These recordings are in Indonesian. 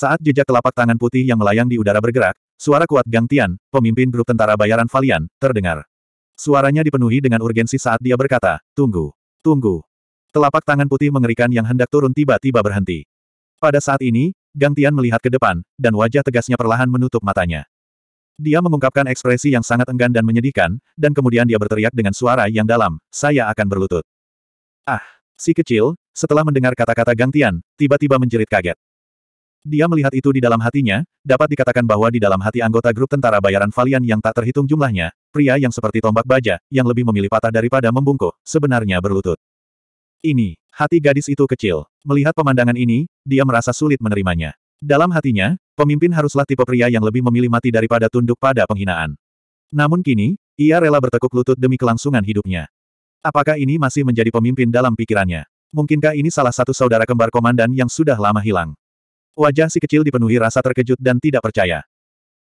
Saat jejak telapak tangan putih yang melayang di udara bergerak, suara kuat Gang Tian, pemimpin grup tentara bayaran Valian, terdengar. Suaranya dipenuhi dengan urgensi saat dia berkata, Tunggu! Tunggu! Telapak tangan putih mengerikan yang hendak turun tiba-tiba berhenti. Pada saat ini, Gang Tian melihat ke depan, dan wajah tegasnya perlahan menutup matanya. Dia mengungkapkan ekspresi yang sangat enggan dan menyedihkan, dan kemudian dia berteriak dengan suara yang dalam, saya akan berlutut. Ah, si kecil, setelah mendengar kata-kata Gang Tian, tiba-tiba menjerit kaget. Dia melihat itu di dalam hatinya, dapat dikatakan bahwa di dalam hati anggota grup tentara bayaran Valian yang tak terhitung jumlahnya, pria yang seperti tombak baja, yang lebih memilih patah daripada membungkuk, sebenarnya berlutut. Ini, hati gadis itu kecil. Melihat pemandangan ini, dia merasa sulit menerimanya. Dalam hatinya, pemimpin haruslah tipe pria yang lebih memilih mati daripada tunduk pada penghinaan. Namun kini, ia rela bertekuk lutut demi kelangsungan hidupnya. Apakah ini masih menjadi pemimpin dalam pikirannya? Mungkinkah ini salah satu saudara kembar komandan yang sudah lama hilang? Wajah si kecil dipenuhi rasa terkejut dan tidak percaya.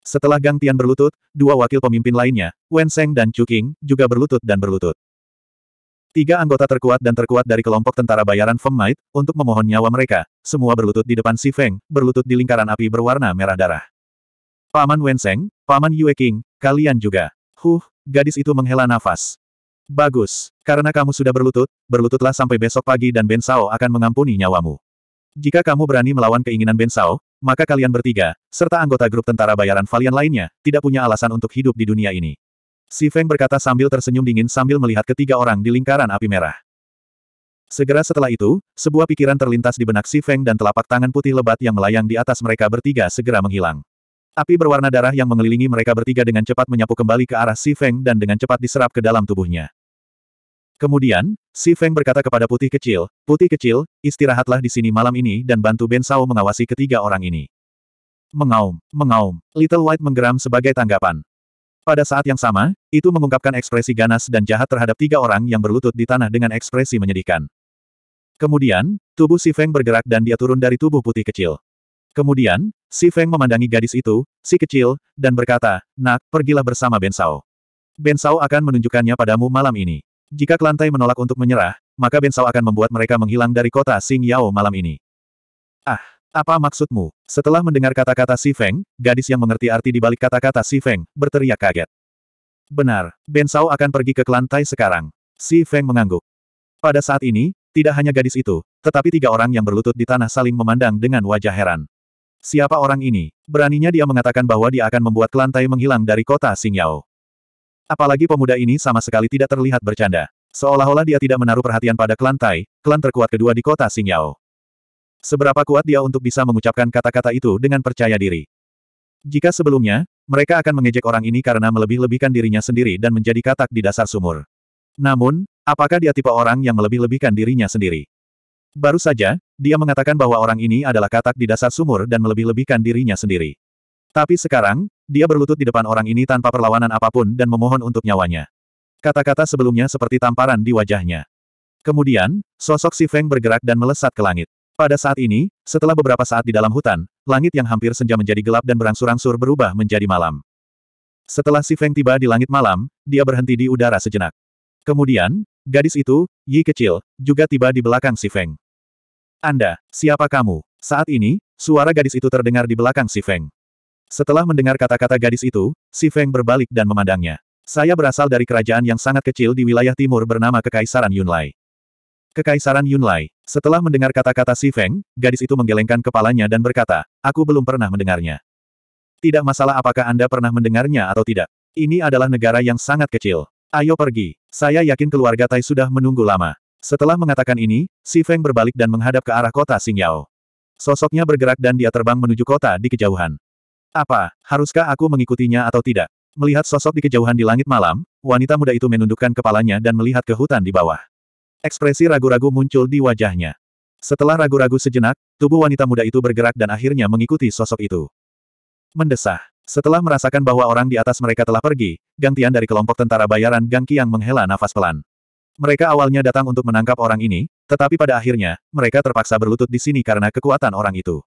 Setelah Gang Tian berlutut, dua wakil pemimpin lainnya, Wen Seng dan Chu King, juga berlutut dan berlutut. Tiga anggota terkuat dan terkuat dari kelompok tentara bayaran Feng Mai, untuk memohon nyawa mereka, semua berlutut di depan Si Feng, berlutut di lingkaran api berwarna merah darah. Paman Wen Seng, Paman Yue Qing, kalian juga. Huh, gadis itu menghela nafas. Bagus, karena kamu sudah berlutut, berlututlah sampai besok pagi dan Ben Sao akan mengampuni nyawamu. Jika kamu berani melawan keinginan Ben Sao, maka kalian bertiga, serta anggota grup tentara bayaran Valian lainnya, tidak punya alasan untuk hidup di dunia ini. Si Feng berkata sambil tersenyum dingin sambil melihat ketiga orang di lingkaran api merah. Segera setelah itu, sebuah pikiran terlintas di benak Si Feng dan telapak tangan putih lebat yang melayang di atas mereka bertiga segera menghilang. Api berwarna darah yang mengelilingi mereka bertiga dengan cepat menyapu kembali ke arah Si Feng dan dengan cepat diserap ke dalam tubuhnya. Kemudian, Si Feng berkata kepada putih kecil, Putih kecil, istirahatlah di sini malam ini dan bantu Ben Sao mengawasi ketiga orang ini. Mengaum, mengaum, Little White menggeram sebagai tanggapan. Pada saat yang sama, itu mengungkapkan ekspresi ganas dan jahat terhadap tiga orang yang berlutut di tanah dengan ekspresi menyedihkan. Kemudian, tubuh Si Feng bergerak dan dia turun dari tubuh putih kecil. Kemudian, Si Feng memandangi gadis itu, si kecil, dan berkata, Nak, pergilah bersama Ben Sao. Ben Sao akan menunjukkannya padamu malam ini. Jika Kelantai menolak untuk menyerah, maka Bensao akan membuat mereka menghilang dari kota Sing Yao malam ini. Ah, apa maksudmu? Setelah mendengar kata-kata Si Feng, gadis yang mengerti arti di balik kata-kata Si Feng, berteriak kaget. Benar, Bensao akan pergi ke Kelantai sekarang. Si Feng mengangguk. Pada saat ini, tidak hanya gadis itu, tetapi tiga orang yang berlutut di tanah saling memandang dengan wajah heran. Siapa orang ini? Beraninya dia mengatakan bahwa dia akan membuat Kelantai menghilang dari kota Sing Yao. Apalagi pemuda ini sama sekali tidak terlihat bercanda. Seolah-olah dia tidak menaruh perhatian pada klan Tai, klan terkuat kedua di kota Xingyao. Seberapa kuat dia untuk bisa mengucapkan kata-kata itu dengan percaya diri. Jika sebelumnya, mereka akan mengejek orang ini karena melebih-lebihkan dirinya sendiri dan menjadi katak di dasar sumur. Namun, apakah dia tipe orang yang melebih-lebihkan dirinya sendiri? Baru saja, dia mengatakan bahwa orang ini adalah katak di dasar sumur dan melebih-lebihkan dirinya sendiri. Tapi sekarang, dia berlutut di depan orang ini tanpa perlawanan apapun dan memohon untuk nyawanya. Kata-kata sebelumnya seperti tamparan di wajahnya. Kemudian, sosok si Feng bergerak dan melesat ke langit. Pada saat ini, setelah beberapa saat di dalam hutan, langit yang hampir senja menjadi gelap dan berangsur-angsur berubah menjadi malam. Setelah si Feng tiba di langit malam, dia berhenti di udara sejenak. Kemudian, gadis itu, Yi kecil, juga tiba di belakang si Feng. Anda, siapa kamu? Saat ini, suara gadis itu terdengar di belakang si Feng. Setelah mendengar kata-kata gadis itu, Si Feng berbalik dan memandangnya. Saya berasal dari kerajaan yang sangat kecil di wilayah timur bernama Kekaisaran Yunlai. Kekaisaran Yunlai. Setelah mendengar kata-kata Si Feng, gadis itu menggelengkan kepalanya dan berkata, aku belum pernah mendengarnya. Tidak masalah apakah Anda pernah mendengarnya atau tidak. Ini adalah negara yang sangat kecil. Ayo pergi. Saya yakin keluarga Tai sudah menunggu lama. Setelah mengatakan ini, Si Feng berbalik dan menghadap ke arah kota Xingyao. Sosoknya bergerak dan dia terbang menuju kota di kejauhan. Apa, haruskah aku mengikutinya atau tidak? Melihat sosok di kejauhan di langit malam, wanita muda itu menundukkan kepalanya dan melihat ke hutan di bawah. Ekspresi ragu-ragu muncul di wajahnya. Setelah ragu-ragu sejenak, tubuh wanita muda itu bergerak dan akhirnya mengikuti sosok itu. Mendesah. Setelah merasakan bahwa orang di atas mereka telah pergi, Gang Tian dari kelompok tentara bayaran Gang Qiang menghela nafas pelan. Mereka awalnya datang untuk menangkap orang ini, tetapi pada akhirnya, mereka terpaksa berlutut di sini karena kekuatan orang itu.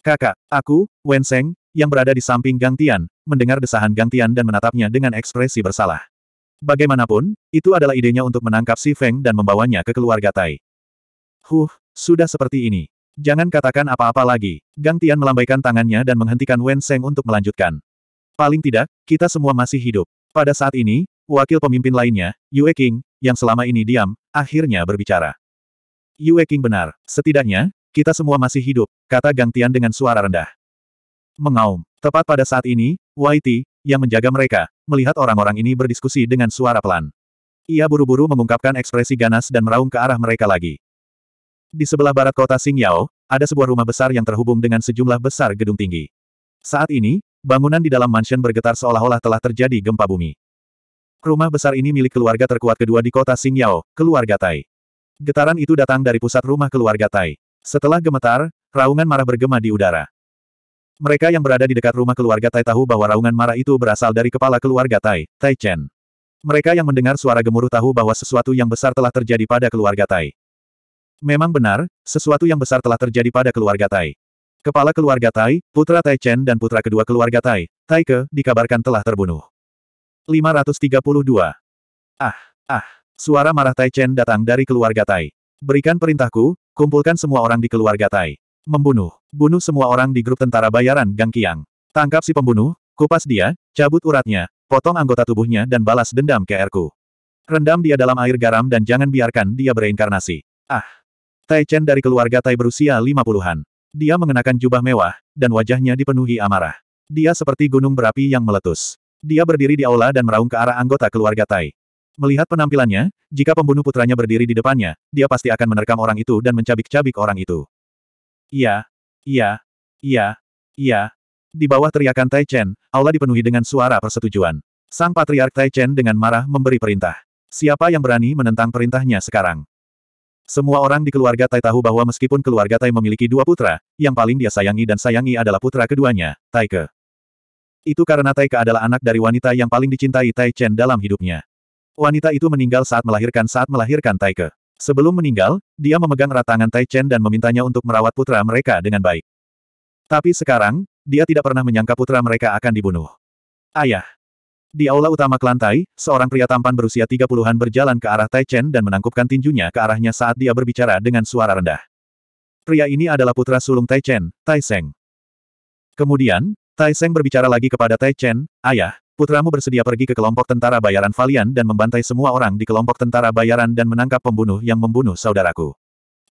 Kakak, aku, Wen Seng, yang berada di samping Gang Tian, mendengar desahan Gang Tian dan menatapnya dengan ekspresi bersalah. Bagaimanapun, itu adalah idenya untuk menangkap Si Feng dan membawanya ke keluarga Tai. Huh, sudah seperti ini. Jangan katakan apa-apa lagi. Gang Tian melambaikan tangannya dan menghentikan Wen Seng untuk melanjutkan. Paling tidak, kita semua masih hidup. Pada saat ini, wakil pemimpin lainnya, Yue King, yang selama ini diam, akhirnya berbicara. Yue King benar, setidaknya, kita semua masih hidup, kata Gang Tian dengan suara rendah. Mengaum. Tepat pada saat ini, Y.T. yang menjaga mereka, melihat orang-orang ini berdiskusi dengan suara pelan. Ia buru-buru mengungkapkan ekspresi ganas dan meraung ke arah mereka lagi. Di sebelah barat kota Xingyao, ada sebuah rumah besar yang terhubung dengan sejumlah besar gedung tinggi. Saat ini, bangunan di dalam mansion bergetar seolah-olah telah terjadi gempa bumi. Rumah besar ini milik keluarga terkuat kedua di kota Xingyao, keluarga Tai. Getaran itu datang dari pusat rumah keluarga Tai. Setelah gemetar, raungan marah bergema di udara. Mereka yang berada di dekat rumah keluarga Tai tahu bahwa raungan marah itu berasal dari kepala keluarga Tai, Tai Chen. Mereka yang mendengar suara gemuruh tahu bahwa sesuatu yang besar telah terjadi pada keluarga Tai. Memang benar, sesuatu yang besar telah terjadi pada keluarga Tai. Kepala keluarga Tai, putra Tai Chen dan putra kedua keluarga Tai, Tai Ke, dikabarkan telah terbunuh. 532. Ah, ah, suara marah Tai Chen datang dari keluarga Tai. Berikan perintahku, kumpulkan semua orang di keluarga Tai. Membunuh. Bunuh semua orang di grup tentara bayaran Gang Kiang. Tangkap si pembunuh, kupas dia, cabut uratnya, potong anggota tubuhnya dan balas dendam ke erku. Rendam dia dalam air garam dan jangan biarkan dia bereinkarnasi. Ah! Tai Chen dari keluarga Tai berusia 50-an. Dia mengenakan jubah mewah, dan wajahnya dipenuhi amarah. Dia seperti gunung berapi yang meletus. Dia berdiri di aula dan meraung ke arah anggota keluarga Tai. Melihat penampilannya, jika pembunuh putranya berdiri di depannya, dia pasti akan menerkam orang itu dan mencabik-cabik orang itu. Iya, iya, iya, iya. Di bawah teriakan Tai Chen, aula dipenuhi dengan suara persetujuan. Sang Patriark Tai Chen dengan marah memberi perintah. Siapa yang berani menentang perintahnya sekarang? Semua orang di keluarga Tai tahu bahwa meskipun keluarga Tai memiliki dua putra, yang paling dia sayangi dan sayangi adalah putra keduanya, Tai Ke. Itu karena Tai Ke adalah anak dari wanita yang paling dicintai Tai Chen dalam hidupnya. Wanita itu meninggal saat melahirkan saat melahirkan Tai Ke. Sebelum meninggal, dia memegang tangan Tai Chen dan memintanya untuk merawat putra mereka dengan baik. Tapi sekarang, dia tidak pernah menyangka putra mereka akan dibunuh. Ayah. Di aula utama Tai, seorang pria tampan berusia 30-an berjalan ke arah Tai Chen dan menangkupkan tinjunya ke arahnya saat dia berbicara dengan suara rendah. Pria ini adalah putra sulung Tai Chen, Tai Seng. Kemudian, Tai Seng berbicara lagi kepada Tai Chen, Ayah, Putramu bersedia pergi ke kelompok tentara bayaran Valian dan membantai semua orang di kelompok tentara bayaran dan menangkap pembunuh yang membunuh saudaraku.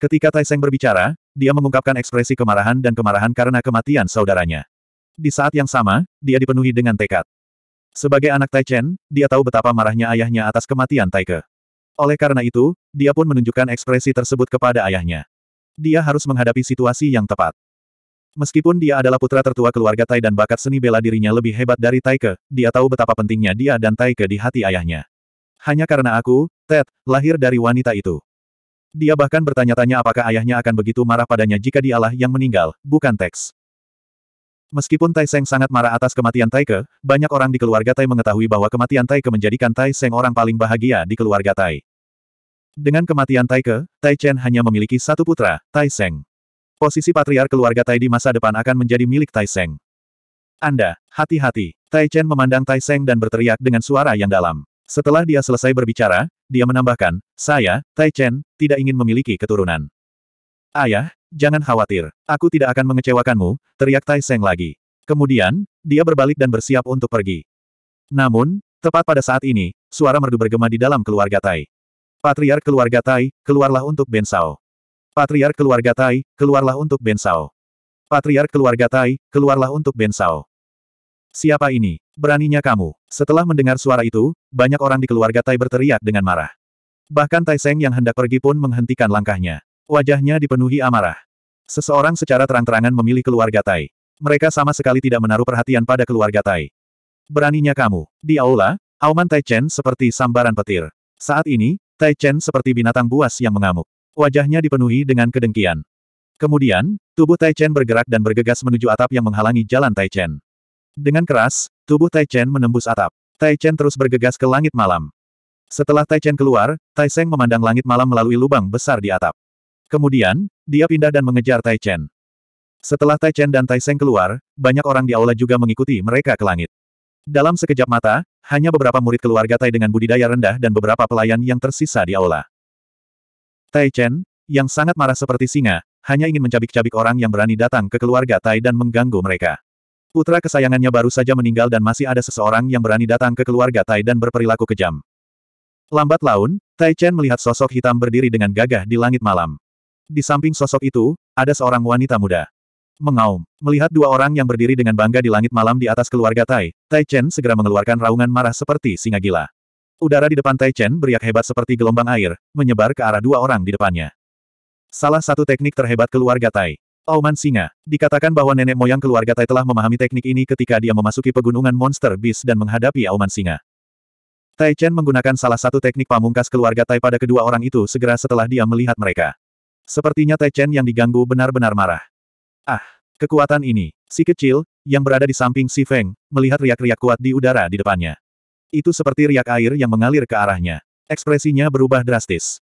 Ketika Taiseng berbicara, dia mengungkapkan ekspresi kemarahan dan kemarahan karena kematian saudaranya. Di saat yang sama, dia dipenuhi dengan tekad. Sebagai anak Taichen, dia tahu betapa marahnya ayahnya atas kematian Taike. Oleh karena itu, dia pun menunjukkan ekspresi tersebut kepada ayahnya. Dia harus menghadapi situasi yang tepat. Meskipun dia adalah putra tertua keluarga Tai dan bakat seni bela dirinya lebih hebat dari Taike, dia tahu betapa pentingnya dia dan Taike di hati ayahnya. Hanya karena aku, Ted, lahir dari wanita itu. Dia bahkan bertanya-tanya apakah ayahnya akan begitu marah padanya jika dialah yang meninggal, bukan Tex. Meskipun Tai Seng sangat marah atas kematian Taike, banyak orang di keluarga Tai mengetahui bahwa kematian Taike menjadikan Tai Seng orang paling bahagia di keluarga Tai. Dengan kematian Taike, Tai Chen hanya memiliki satu putra, Tai Seng. Posisi patriar keluarga Tai di masa depan akan menjadi milik Tai Seng. Anda, hati-hati. Tai Chen memandang Tai Seng dan berteriak dengan suara yang dalam. Setelah dia selesai berbicara, dia menambahkan, saya, Tai Chen, tidak ingin memiliki keturunan. Ayah, jangan khawatir. Aku tidak akan mengecewakanmu, teriak Tai Seng lagi. Kemudian, dia berbalik dan bersiap untuk pergi. Namun, tepat pada saat ini, suara merdu bergema di dalam keluarga Tai. Patriark keluarga Tai, keluarlah untuk Ben Sao. Patriark keluarga Tai, keluarlah untuk Bensao. Patriark keluarga Tai, keluarlah untuk Bensao. Siapa ini? Beraninya kamu. Setelah mendengar suara itu, banyak orang di keluarga Tai berteriak dengan marah. Bahkan Tai Seng yang hendak pergi pun menghentikan langkahnya. Wajahnya dipenuhi amarah. Seseorang secara terang-terangan memilih keluarga Tai. Mereka sama sekali tidak menaruh perhatian pada keluarga Tai. Beraninya kamu. Di aula, auman Tai Chen seperti sambaran petir. Saat ini, Tai Chen seperti binatang buas yang mengamuk. Wajahnya dipenuhi dengan kedengkian. Kemudian, tubuh Tai Chen bergerak dan bergegas menuju atap yang menghalangi jalan Tai Chen. Dengan keras, tubuh Tai Chen menembus atap. Tai Chen terus bergegas ke langit malam. Setelah Tai Chen keluar, Tai Seng memandang langit malam melalui lubang besar di atap. Kemudian, dia pindah dan mengejar Tai Chen. Setelah Tai Chen dan Tai Seng keluar, banyak orang di aula juga mengikuti mereka ke langit. Dalam sekejap mata, hanya beberapa murid keluarga Tai dengan budidaya rendah dan beberapa pelayan yang tersisa di aula. Tai Chen, yang sangat marah seperti singa, hanya ingin mencabik-cabik orang yang berani datang ke keluarga Tai dan mengganggu mereka. Putra kesayangannya baru saja meninggal dan masih ada seseorang yang berani datang ke keluarga Tai dan berperilaku kejam. Lambat laun, Tai Chen melihat sosok hitam berdiri dengan gagah di langit malam. Di samping sosok itu, ada seorang wanita muda mengaum. Melihat dua orang yang berdiri dengan bangga di langit malam di atas keluarga Tai, Tai Chen segera mengeluarkan raungan marah seperti singa gila. Udara di depan Tai Chen beriak hebat seperti gelombang air, menyebar ke arah dua orang di depannya. Salah satu teknik terhebat keluarga Tai. Auman Singa. Dikatakan bahwa nenek moyang keluarga Tai telah memahami teknik ini ketika dia memasuki pegunungan Monster Beast dan menghadapi Auman Singa. Tai Chen menggunakan salah satu teknik pamungkas keluarga Tai pada kedua orang itu segera setelah dia melihat mereka. Sepertinya Tai Chen yang diganggu benar-benar marah. Ah, kekuatan ini. Si kecil, yang berada di samping Si Feng, melihat riak-riak kuat di udara di depannya. Itu seperti riak air yang mengalir ke arahnya. Ekspresinya berubah drastis.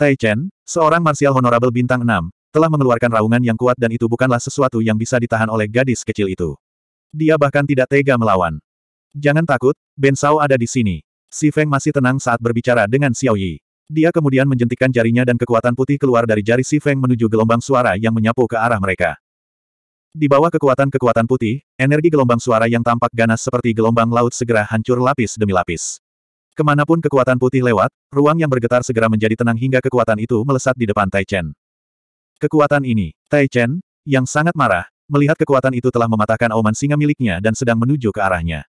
Tai Chen, seorang marsial honorable bintang 6, telah mengeluarkan raungan yang kuat dan itu bukanlah sesuatu yang bisa ditahan oleh gadis kecil itu. Dia bahkan tidak tega melawan. Jangan takut, Ben Shao ada di sini. Si Feng masih tenang saat berbicara dengan Xiao Yi. Dia kemudian menjentikan jarinya dan kekuatan putih keluar dari jari Si Feng menuju gelombang suara yang menyapu ke arah mereka. Di bawah kekuatan-kekuatan putih, energi gelombang suara yang tampak ganas seperti gelombang laut segera hancur lapis demi lapis. Kemanapun kekuatan putih lewat, ruang yang bergetar segera menjadi tenang hingga kekuatan itu melesat di depan Tai Chen. Kekuatan ini, Tai Chen, yang sangat marah, melihat kekuatan itu telah mematahkan auman singa miliknya dan sedang menuju ke arahnya.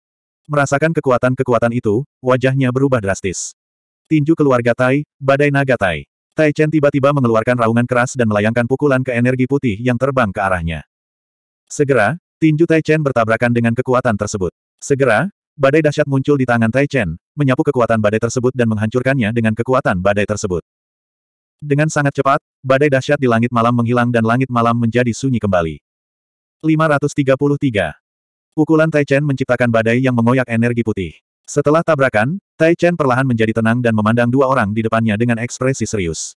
Merasakan kekuatan-kekuatan itu, wajahnya berubah drastis. Tinju keluarga Tai, badai naga Tai. Tai Chen tiba-tiba mengeluarkan raungan keras dan melayangkan pukulan ke energi putih yang terbang ke arahnya. Segera, tinju Tai Chen bertabrakan dengan kekuatan tersebut. Segera, badai dahsyat muncul di tangan Tai Chen, menyapu kekuatan badai tersebut dan menghancurkannya dengan kekuatan badai tersebut. Dengan sangat cepat, badai dahsyat di langit malam menghilang dan langit malam menjadi sunyi kembali. 533. Pukulan Tai Chen menciptakan badai yang mengoyak energi putih. Setelah tabrakan, Tai Chen perlahan menjadi tenang dan memandang dua orang di depannya dengan ekspresi serius.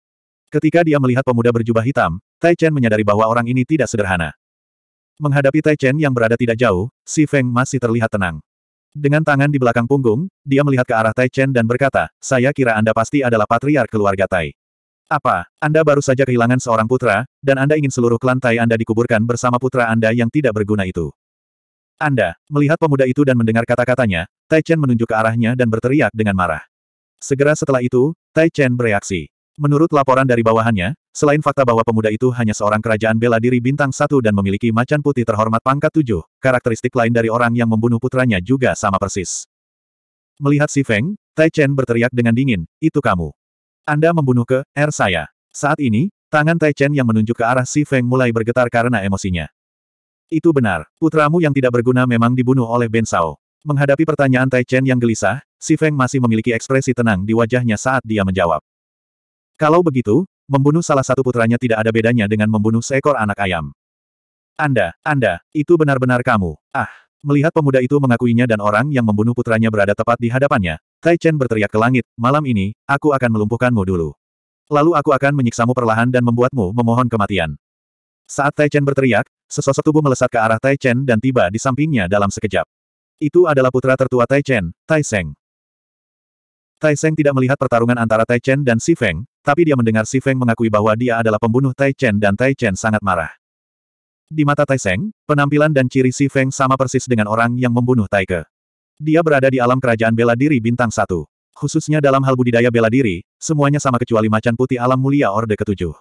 Ketika dia melihat pemuda berjubah hitam, Tai Chen menyadari bahwa orang ini tidak sederhana. Menghadapi Tai Chen yang berada tidak jauh, Si Feng masih terlihat tenang. Dengan tangan di belakang punggung, dia melihat ke arah Tai Chen dan berkata, saya kira Anda pasti adalah patriar keluarga Tai. Apa, Anda baru saja kehilangan seorang putra, dan Anda ingin seluruh klan Tai Anda dikuburkan bersama putra Anda yang tidak berguna itu. Anda, melihat pemuda itu dan mendengar kata-katanya, Tai Chen menunjuk ke arahnya dan berteriak dengan marah. Segera setelah itu, Tai Chen bereaksi. Menurut laporan dari bawahannya, selain fakta bahwa pemuda itu hanya seorang kerajaan bela diri bintang satu dan memiliki macan putih terhormat pangkat tujuh, karakteristik lain dari orang yang membunuh putranya juga sama persis. Melihat si Feng, Tai Chen berteriak dengan dingin, itu kamu. Anda membunuh ke, er saya. Saat ini, tangan Tai Chen yang menunjuk ke arah si Feng mulai bergetar karena emosinya. Itu benar, putramu yang tidak berguna memang dibunuh oleh Ben Sao. Menghadapi pertanyaan Tai Chen yang gelisah, si Feng masih memiliki ekspresi tenang di wajahnya saat dia menjawab. Kalau begitu, membunuh salah satu putranya tidak ada bedanya dengan membunuh seekor anak ayam. Anda, Anda, itu benar-benar kamu. Ah, melihat pemuda itu mengakuinya dan orang yang membunuh putranya berada tepat di hadapannya, Tai Chen berteriak ke langit, malam ini, aku akan melumpuhkanmu dulu. Lalu aku akan menyiksamu perlahan dan membuatmu memohon kematian. Saat Tai Chen berteriak, sesosok tubuh melesat ke arah Tai Chen dan tiba di sampingnya dalam sekejap. Itu adalah putra tertua Tai Chen, Tai Seng. Tai Seng tidak melihat pertarungan antara Tai Chen dan Si Feng, tapi dia mendengar Si Feng mengakui bahwa dia adalah pembunuh Tai Chen dan Tai Chen sangat marah. Di mata Tai Seng, penampilan dan ciri Si Feng sama persis dengan orang yang membunuh Tai Ke. Dia berada di alam kerajaan bela diri bintang satu. Khususnya dalam hal budidaya bela diri, semuanya sama kecuali macan putih alam mulia Orde Ketujuh.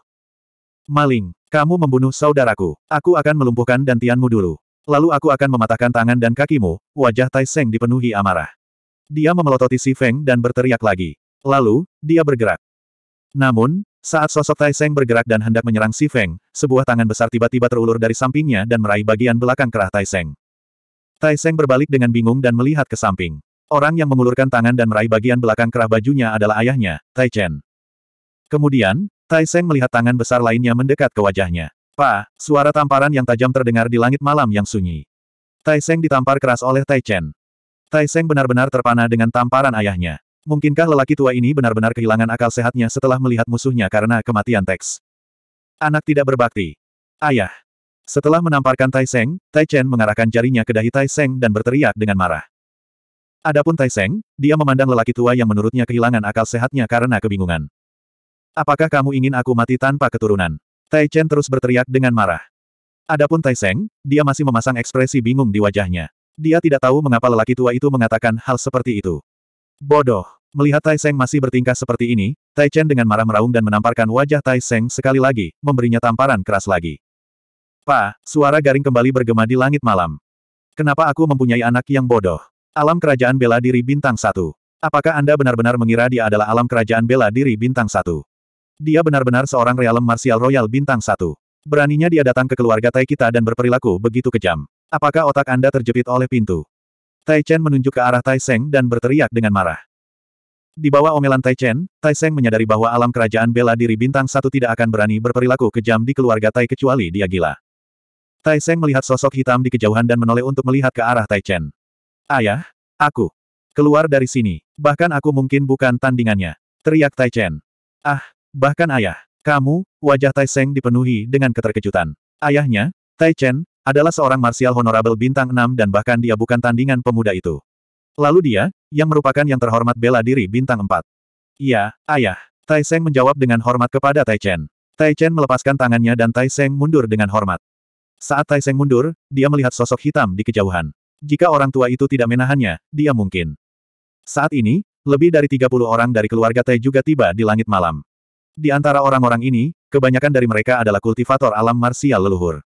Maling, kamu membunuh saudaraku. Aku akan melumpuhkan dantianmu dulu. Lalu aku akan mematahkan tangan dan kakimu, wajah Tai Seng dipenuhi amarah. Dia memelototi Si Feng dan berteriak lagi. Lalu, dia bergerak. Namun, saat sosok Tai bergerak dan hendak menyerang Si Feng, sebuah tangan besar tiba-tiba terulur dari sampingnya dan meraih bagian belakang kerah Tai Seng. berbalik dengan bingung dan melihat ke samping. Orang yang mengulurkan tangan dan meraih bagian belakang kerah bajunya adalah ayahnya, Tai Chen. Kemudian, Tai melihat tangan besar lainnya mendekat ke wajahnya. Pa, suara tamparan yang tajam terdengar di langit malam yang sunyi. Tai ditampar keras oleh Tai Chen. Tai benar-benar terpana dengan tamparan ayahnya. Mungkinkah lelaki tua ini benar-benar kehilangan akal sehatnya setelah melihat musuhnya karena kematian Tex? Anak tidak berbakti. Ayah. Setelah menamparkan Tai Seng, Tai Chen mengarahkan jarinya ke dahi Tai Seng dan berteriak dengan marah. Adapun Tai Seng, dia memandang lelaki tua yang menurutnya kehilangan akal sehatnya karena kebingungan. Apakah kamu ingin aku mati tanpa keturunan? Tai Chen terus berteriak dengan marah. Adapun Tai Seng, dia masih memasang ekspresi bingung di wajahnya. Dia tidak tahu mengapa lelaki tua itu mengatakan hal seperti itu. Bodoh. Melihat Tai Seng masih bertingkah seperti ini, Tai Chen dengan marah meraung dan menamparkan wajah Tai Seng sekali lagi, memberinya tamparan keras lagi. Pa, suara garing kembali bergema di langit malam. Kenapa aku mempunyai anak yang bodoh? Alam Kerajaan Bela Diri Bintang Satu. Apakah Anda benar-benar mengira dia adalah alam Kerajaan Bela Diri Bintang Satu? Dia benar-benar seorang realem martial royal Bintang Satu. Beraninya dia datang ke keluarga Tai kita dan berperilaku begitu kejam. Apakah otak Anda terjepit oleh pintu? Tai Chen menunjuk ke arah Tai Seng dan berteriak dengan marah. Di bawah omelan Tai Chen, Tai Seng menyadari bahwa alam kerajaan bela diri bintang satu tidak akan berani berperilaku kejam di keluarga Tai kecuali dia gila. Tai Seng melihat sosok hitam di kejauhan dan menoleh untuk melihat ke arah Tai Chen. Ayah, aku. Keluar dari sini. Bahkan aku mungkin bukan tandingannya. Teriak Tai Chen. Ah, bahkan ayah. Kamu, wajah Tai Seng dipenuhi dengan keterkejutan. Ayahnya, Tai Chen, adalah seorang marsial honorable bintang 6 dan bahkan dia bukan tandingan pemuda itu. Lalu dia, yang merupakan yang terhormat bela diri bintang 4. Iya, ayah. Tai Seng menjawab dengan hormat kepada Tai Chen. Tai Chen melepaskan tangannya dan Tai Seng mundur dengan hormat. Saat Tai Seng mundur, dia melihat sosok hitam di kejauhan. Jika orang tua itu tidak menahannya, dia mungkin. Saat ini, lebih dari 30 orang dari keluarga Tai juga tiba di langit malam. Di antara orang-orang ini, kebanyakan dari mereka adalah kultivator alam marsial leluhur.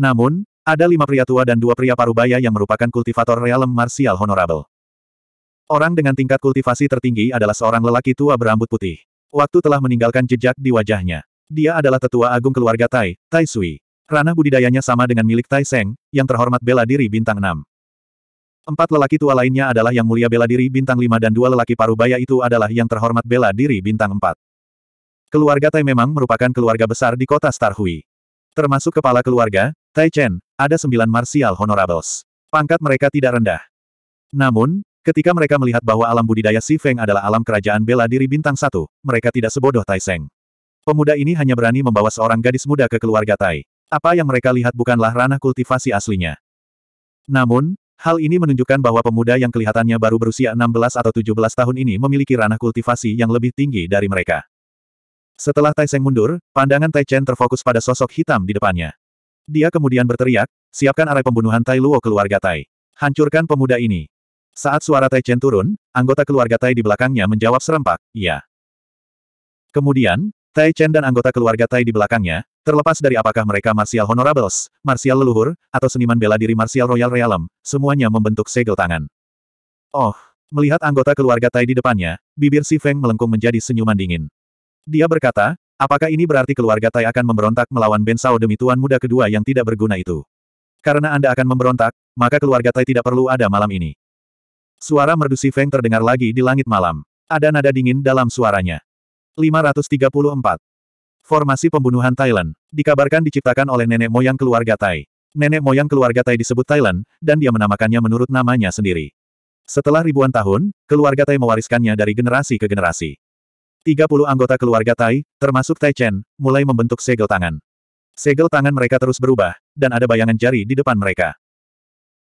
Namun, ada lima pria tua dan dua pria parubaya yang merupakan kultivator realem martial honorable. Orang dengan tingkat kultivasi tertinggi adalah seorang lelaki tua berambut putih. Waktu telah meninggalkan jejak di wajahnya. Dia adalah tetua agung keluarga Tai, Tai Sui. Ranah budidayanya sama dengan milik Tai Seng, yang terhormat bela diri bintang 6. Empat lelaki tua lainnya adalah yang mulia bela diri bintang 5 dan dua lelaki parubaya itu adalah yang terhormat bela diri bintang 4. Keluarga Tai memang merupakan keluarga besar di kota Starhui. Termasuk kepala keluarga, Tai Chen, ada sembilan Martial Honorables. Pangkat mereka tidak rendah. Namun, ketika mereka melihat bahwa alam budidaya Si Feng adalah alam kerajaan bela diri bintang satu, mereka tidak sebodoh Tai Seng. Pemuda ini hanya berani membawa seorang gadis muda ke keluarga Tai. Apa yang mereka lihat bukanlah ranah kultivasi aslinya. Namun, hal ini menunjukkan bahwa pemuda yang kelihatannya baru berusia 16 atau 17 tahun ini memiliki ranah kultivasi yang lebih tinggi dari mereka. Setelah Tai Seng mundur, pandangan Tai Chen terfokus pada sosok hitam di depannya. Dia kemudian berteriak, siapkan arai pembunuhan Tai Luo keluarga Tai. Hancurkan pemuda ini. Saat suara Tai Chen turun, anggota keluarga Tai di belakangnya menjawab serempak, iya. Kemudian, Tai Chen dan anggota keluarga Tai di belakangnya, terlepas dari apakah mereka martial honorables, martial leluhur, atau seniman bela diri martial royal realm, semuanya membentuk segel tangan. Oh, melihat anggota keluarga Tai di depannya, bibir Si Feng melengkung menjadi senyuman dingin. Dia berkata, Apakah ini berarti keluarga Tai akan memberontak melawan Ben Sao demi tuan muda kedua yang tidak berguna itu? Karena Anda akan memberontak, maka keluarga Tai tidak perlu ada malam ini. Suara merdu si Feng terdengar lagi di langit malam. Ada nada dingin dalam suaranya. 534. Formasi pembunuhan Thailand. Dikabarkan diciptakan oleh nenek moyang keluarga Tai. Nenek moyang keluarga Tai disebut Thailand, dan dia menamakannya menurut namanya sendiri. Setelah ribuan tahun, keluarga Tai mewariskannya dari generasi ke generasi. 30 anggota keluarga Tai, termasuk Tai Chen, mulai membentuk segel tangan. Segel tangan mereka terus berubah, dan ada bayangan jari di depan mereka.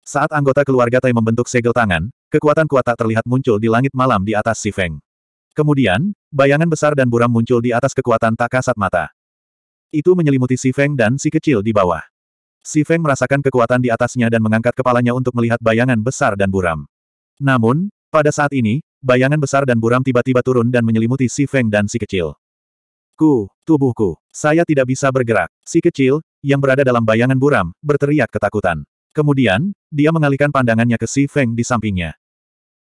Saat anggota keluarga Tai membentuk segel tangan, kekuatan kuat tak terlihat muncul di langit malam di atas Si Feng. Kemudian, bayangan besar dan buram muncul di atas kekuatan tak kasat mata. Itu menyelimuti Si Feng dan si kecil di bawah. Si Feng merasakan kekuatan di atasnya dan mengangkat kepalanya untuk melihat bayangan besar dan buram. Namun, pada saat ini, Bayangan besar dan buram tiba-tiba turun dan menyelimuti si Feng dan si kecil. Ku, tubuhku, saya tidak bisa bergerak. Si kecil, yang berada dalam bayangan buram, berteriak ketakutan. Kemudian, dia mengalihkan pandangannya ke si Feng di sampingnya.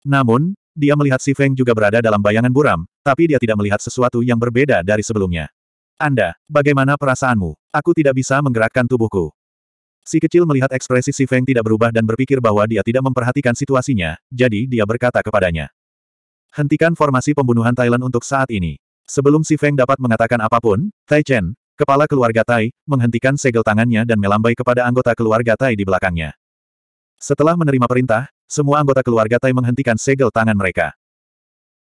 Namun, dia melihat si Feng juga berada dalam bayangan buram, tapi dia tidak melihat sesuatu yang berbeda dari sebelumnya. Anda, bagaimana perasaanmu? Aku tidak bisa menggerakkan tubuhku. Si kecil melihat ekspresi si Feng tidak berubah dan berpikir bahwa dia tidak memperhatikan situasinya, jadi dia berkata kepadanya. Hentikan formasi pembunuhan Thailand untuk saat ini. Sebelum Si Feng dapat mengatakan apapun, Tai Chen, kepala keluarga Tai, menghentikan segel tangannya dan melambai kepada anggota keluarga Tai di belakangnya. Setelah menerima perintah, semua anggota keluarga Tai menghentikan segel tangan mereka.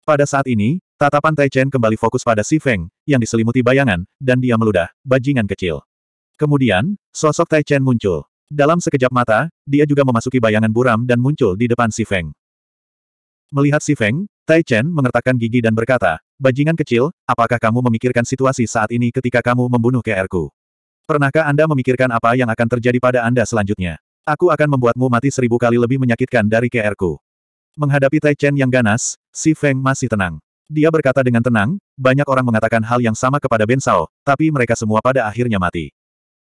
Pada saat ini, tatapan Tai Chen kembali fokus pada Si Feng, yang diselimuti bayangan, dan dia meludah, bajingan kecil. Kemudian, sosok Tai Chen muncul. Dalam sekejap mata, dia juga memasuki bayangan buram dan muncul di depan Si Feng. Melihat Si Feng, Tai Chen mengertakkan gigi dan berkata, Bajingan kecil, apakah kamu memikirkan situasi saat ini ketika kamu membunuh KR-ku? Pernahkah Anda memikirkan apa yang akan terjadi pada Anda selanjutnya? Aku akan membuatmu mati seribu kali lebih menyakitkan dari KR-ku. Menghadapi Tai Chen yang ganas, Si Feng masih tenang. Dia berkata dengan tenang, banyak orang mengatakan hal yang sama kepada Ben Sao, tapi mereka semua pada akhirnya mati.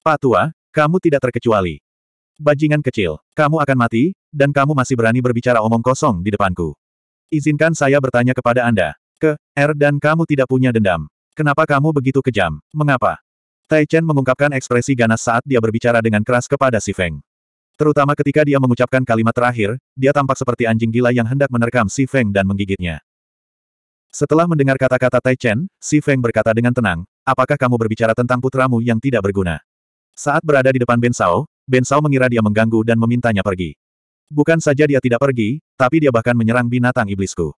Pak Tua, kamu tidak terkecuali. Bajingan kecil, kamu akan mati, dan kamu masih berani berbicara omong kosong di depanku. Izinkan saya bertanya kepada Anda. Ke, R dan kamu tidak punya dendam. Kenapa kamu begitu kejam? Mengapa? Tai Chen mengungkapkan ekspresi ganas saat dia berbicara dengan keras kepada Si Feng. Terutama ketika dia mengucapkan kalimat terakhir, dia tampak seperti anjing gila yang hendak menerkam Si Feng dan menggigitnya. Setelah mendengar kata-kata Tai Chen, Si Feng berkata dengan tenang, apakah kamu berbicara tentang putramu yang tidak berguna? Saat berada di depan Ben Sao, Ben Sao mengira dia mengganggu dan memintanya pergi. Bukan saja dia tidak pergi, tapi dia bahkan menyerang binatang iblisku.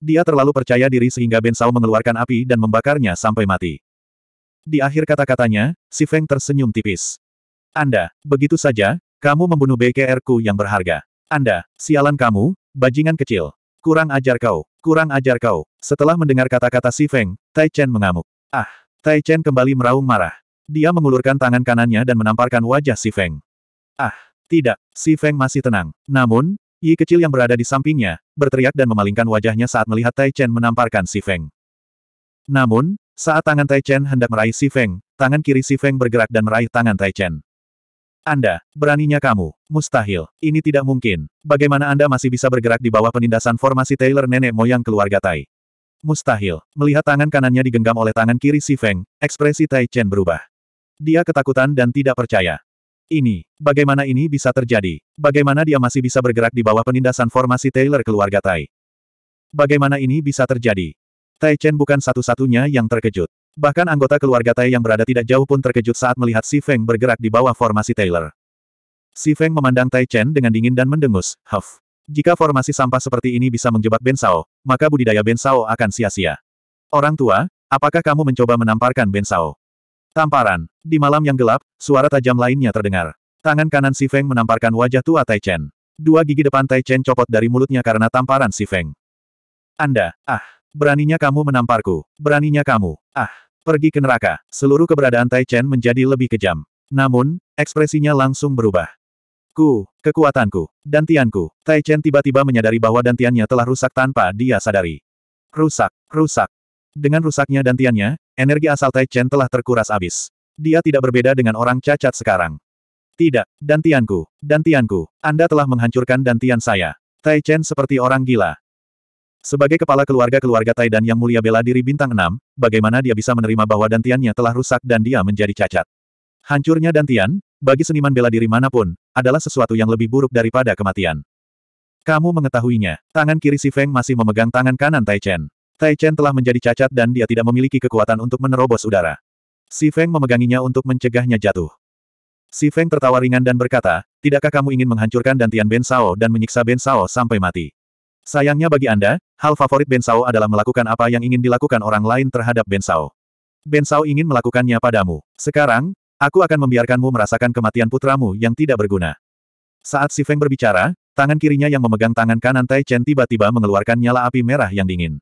Dia terlalu percaya diri sehingga Ben Sao mengeluarkan api dan membakarnya sampai mati. Di akhir kata-katanya, si Feng tersenyum tipis. Anda, begitu saja, kamu membunuh BKR-ku yang berharga. Anda, sialan kamu, bajingan kecil. Kurang ajar kau, kurang ajar kau. Setelah mendengar kata-kata si Feng, Tai Chen mengamuk. Ah, Tai Chen kembali meraung marah. Dia mengulurkan tangan kanannya dan menamparkan wajah si Feng. Ah, tidak, si Feng masih tenang. Namun, Yi kecil yang berada di sampingnya, berteriak dan memalingkan wajahnya saat melihat Tai Chen menamparkan si Feng. Namun, saat tangan Tai Chen hendak meraih si Feng, tangan kiri si Feng bergerak dan meraih tangan Tai Chen. Anda, beraninya kamu, mustahil, ini tidak mungkin. Bagaimana Anda masih bisa bergerak di bawah penindasan formasi Taylor nenek moyang keluarga Tai? Mustahil, melihat tangan kanannya digenggam oleh tangan kiri si Feng, ekspresi Tai Chen berubah. Dia ketakutan dan tidak percaya. Ini, bagaimana ini bisa terjadi? Bagaimana dia masih bisa bergerak di bawah penindasan formasi Taylor keluarga Tai? Bagaimana ini bisa terjadi? Tai Chen bukan satu-satunya yang terkejut. Bahkan anggota keluarga Tai yang berada tidak jauh pun terkejut saat melihat Si Feng bergerak di bawah formasi Taylor. Si Feng memandang Tai Chen dengan dingin dan mendengus, huff. Jika formasi sampah seperti ini bisa menjebak Sao, maka budidaya Ben Sao akan sia-sia. Orang tua, apakah kamu mencoba menamparkan Ben Sao? Tamparan. Di malam yang gelap, suara tajam lainnya terdengar. Tangan kanan Si Feng menamparkan wajah tua Tai Chen. Dua gigi depan Tai Chen copot dari mulutnya karena tamparan Si Feng. Anda, ah, beraninya kamu menamparku, beraninya kamu, ah, pergi ke neraka. Seluruh keberadaan Tai Chen menjadi lebih kejam. Namun, ekspresinya langsung berubah. Ku, kekuatanku, dantianku. Tai Chen tiba-tiba menyadari bahwa dantiannya telah rusak tanpa dia sadari. Rusak, rusak, dengan rusaknya dantiannya, energi asal Tai Chen telah terkuras habis. Dia tidak berbeda dengan orang cacat sekarang. Tidak, dantianku, dantianku, Anda telah menghancurkan dantian saya. Tai Chen seperti orang gila. Sebagai kepala keluarga-keluarga Tai dan Yang Mulia Bela Diri Bintang 6, bagaimana dia bisa menerima bahwa dantiannya telah rusak dan dia menjadi cacat? Hancurnya dantian, bagi seniman bela diri manapun, adalah sesuatu yang lebih buruk daripada kematian. Kamu mengetahuinya, tangan kiri Si Feng masih memegang tangan kanan Tai Chen. Tai Chen telah menjadi cacat dan dia tidak memiliki kekuatan untuk menerobos udara. Si Feng memeganginya untuk mencegahnya jatuh. Si Feng tertawa ringan dan berkata, Tidakkah kamu ingin menghancurkan Dantian Ben Sao dan menyiksa Ben Sao sampai mati? Sayangnya bagi Anda, hal favorit Ben Sao adalah melakukan apa yang ingin dilakukan orang lain terhadap Ben Sao. Ben Sao ingin melakukannya padamu. Sekarang, aku akan membiarkanmu merasakan kematian putramu yang tidak berguna. Saat Si Feng berbicara, tangan kirinya yang memegang tangan kanan Tai Chen tiba-tiba mengeluarkan nyala api merah yang dingin.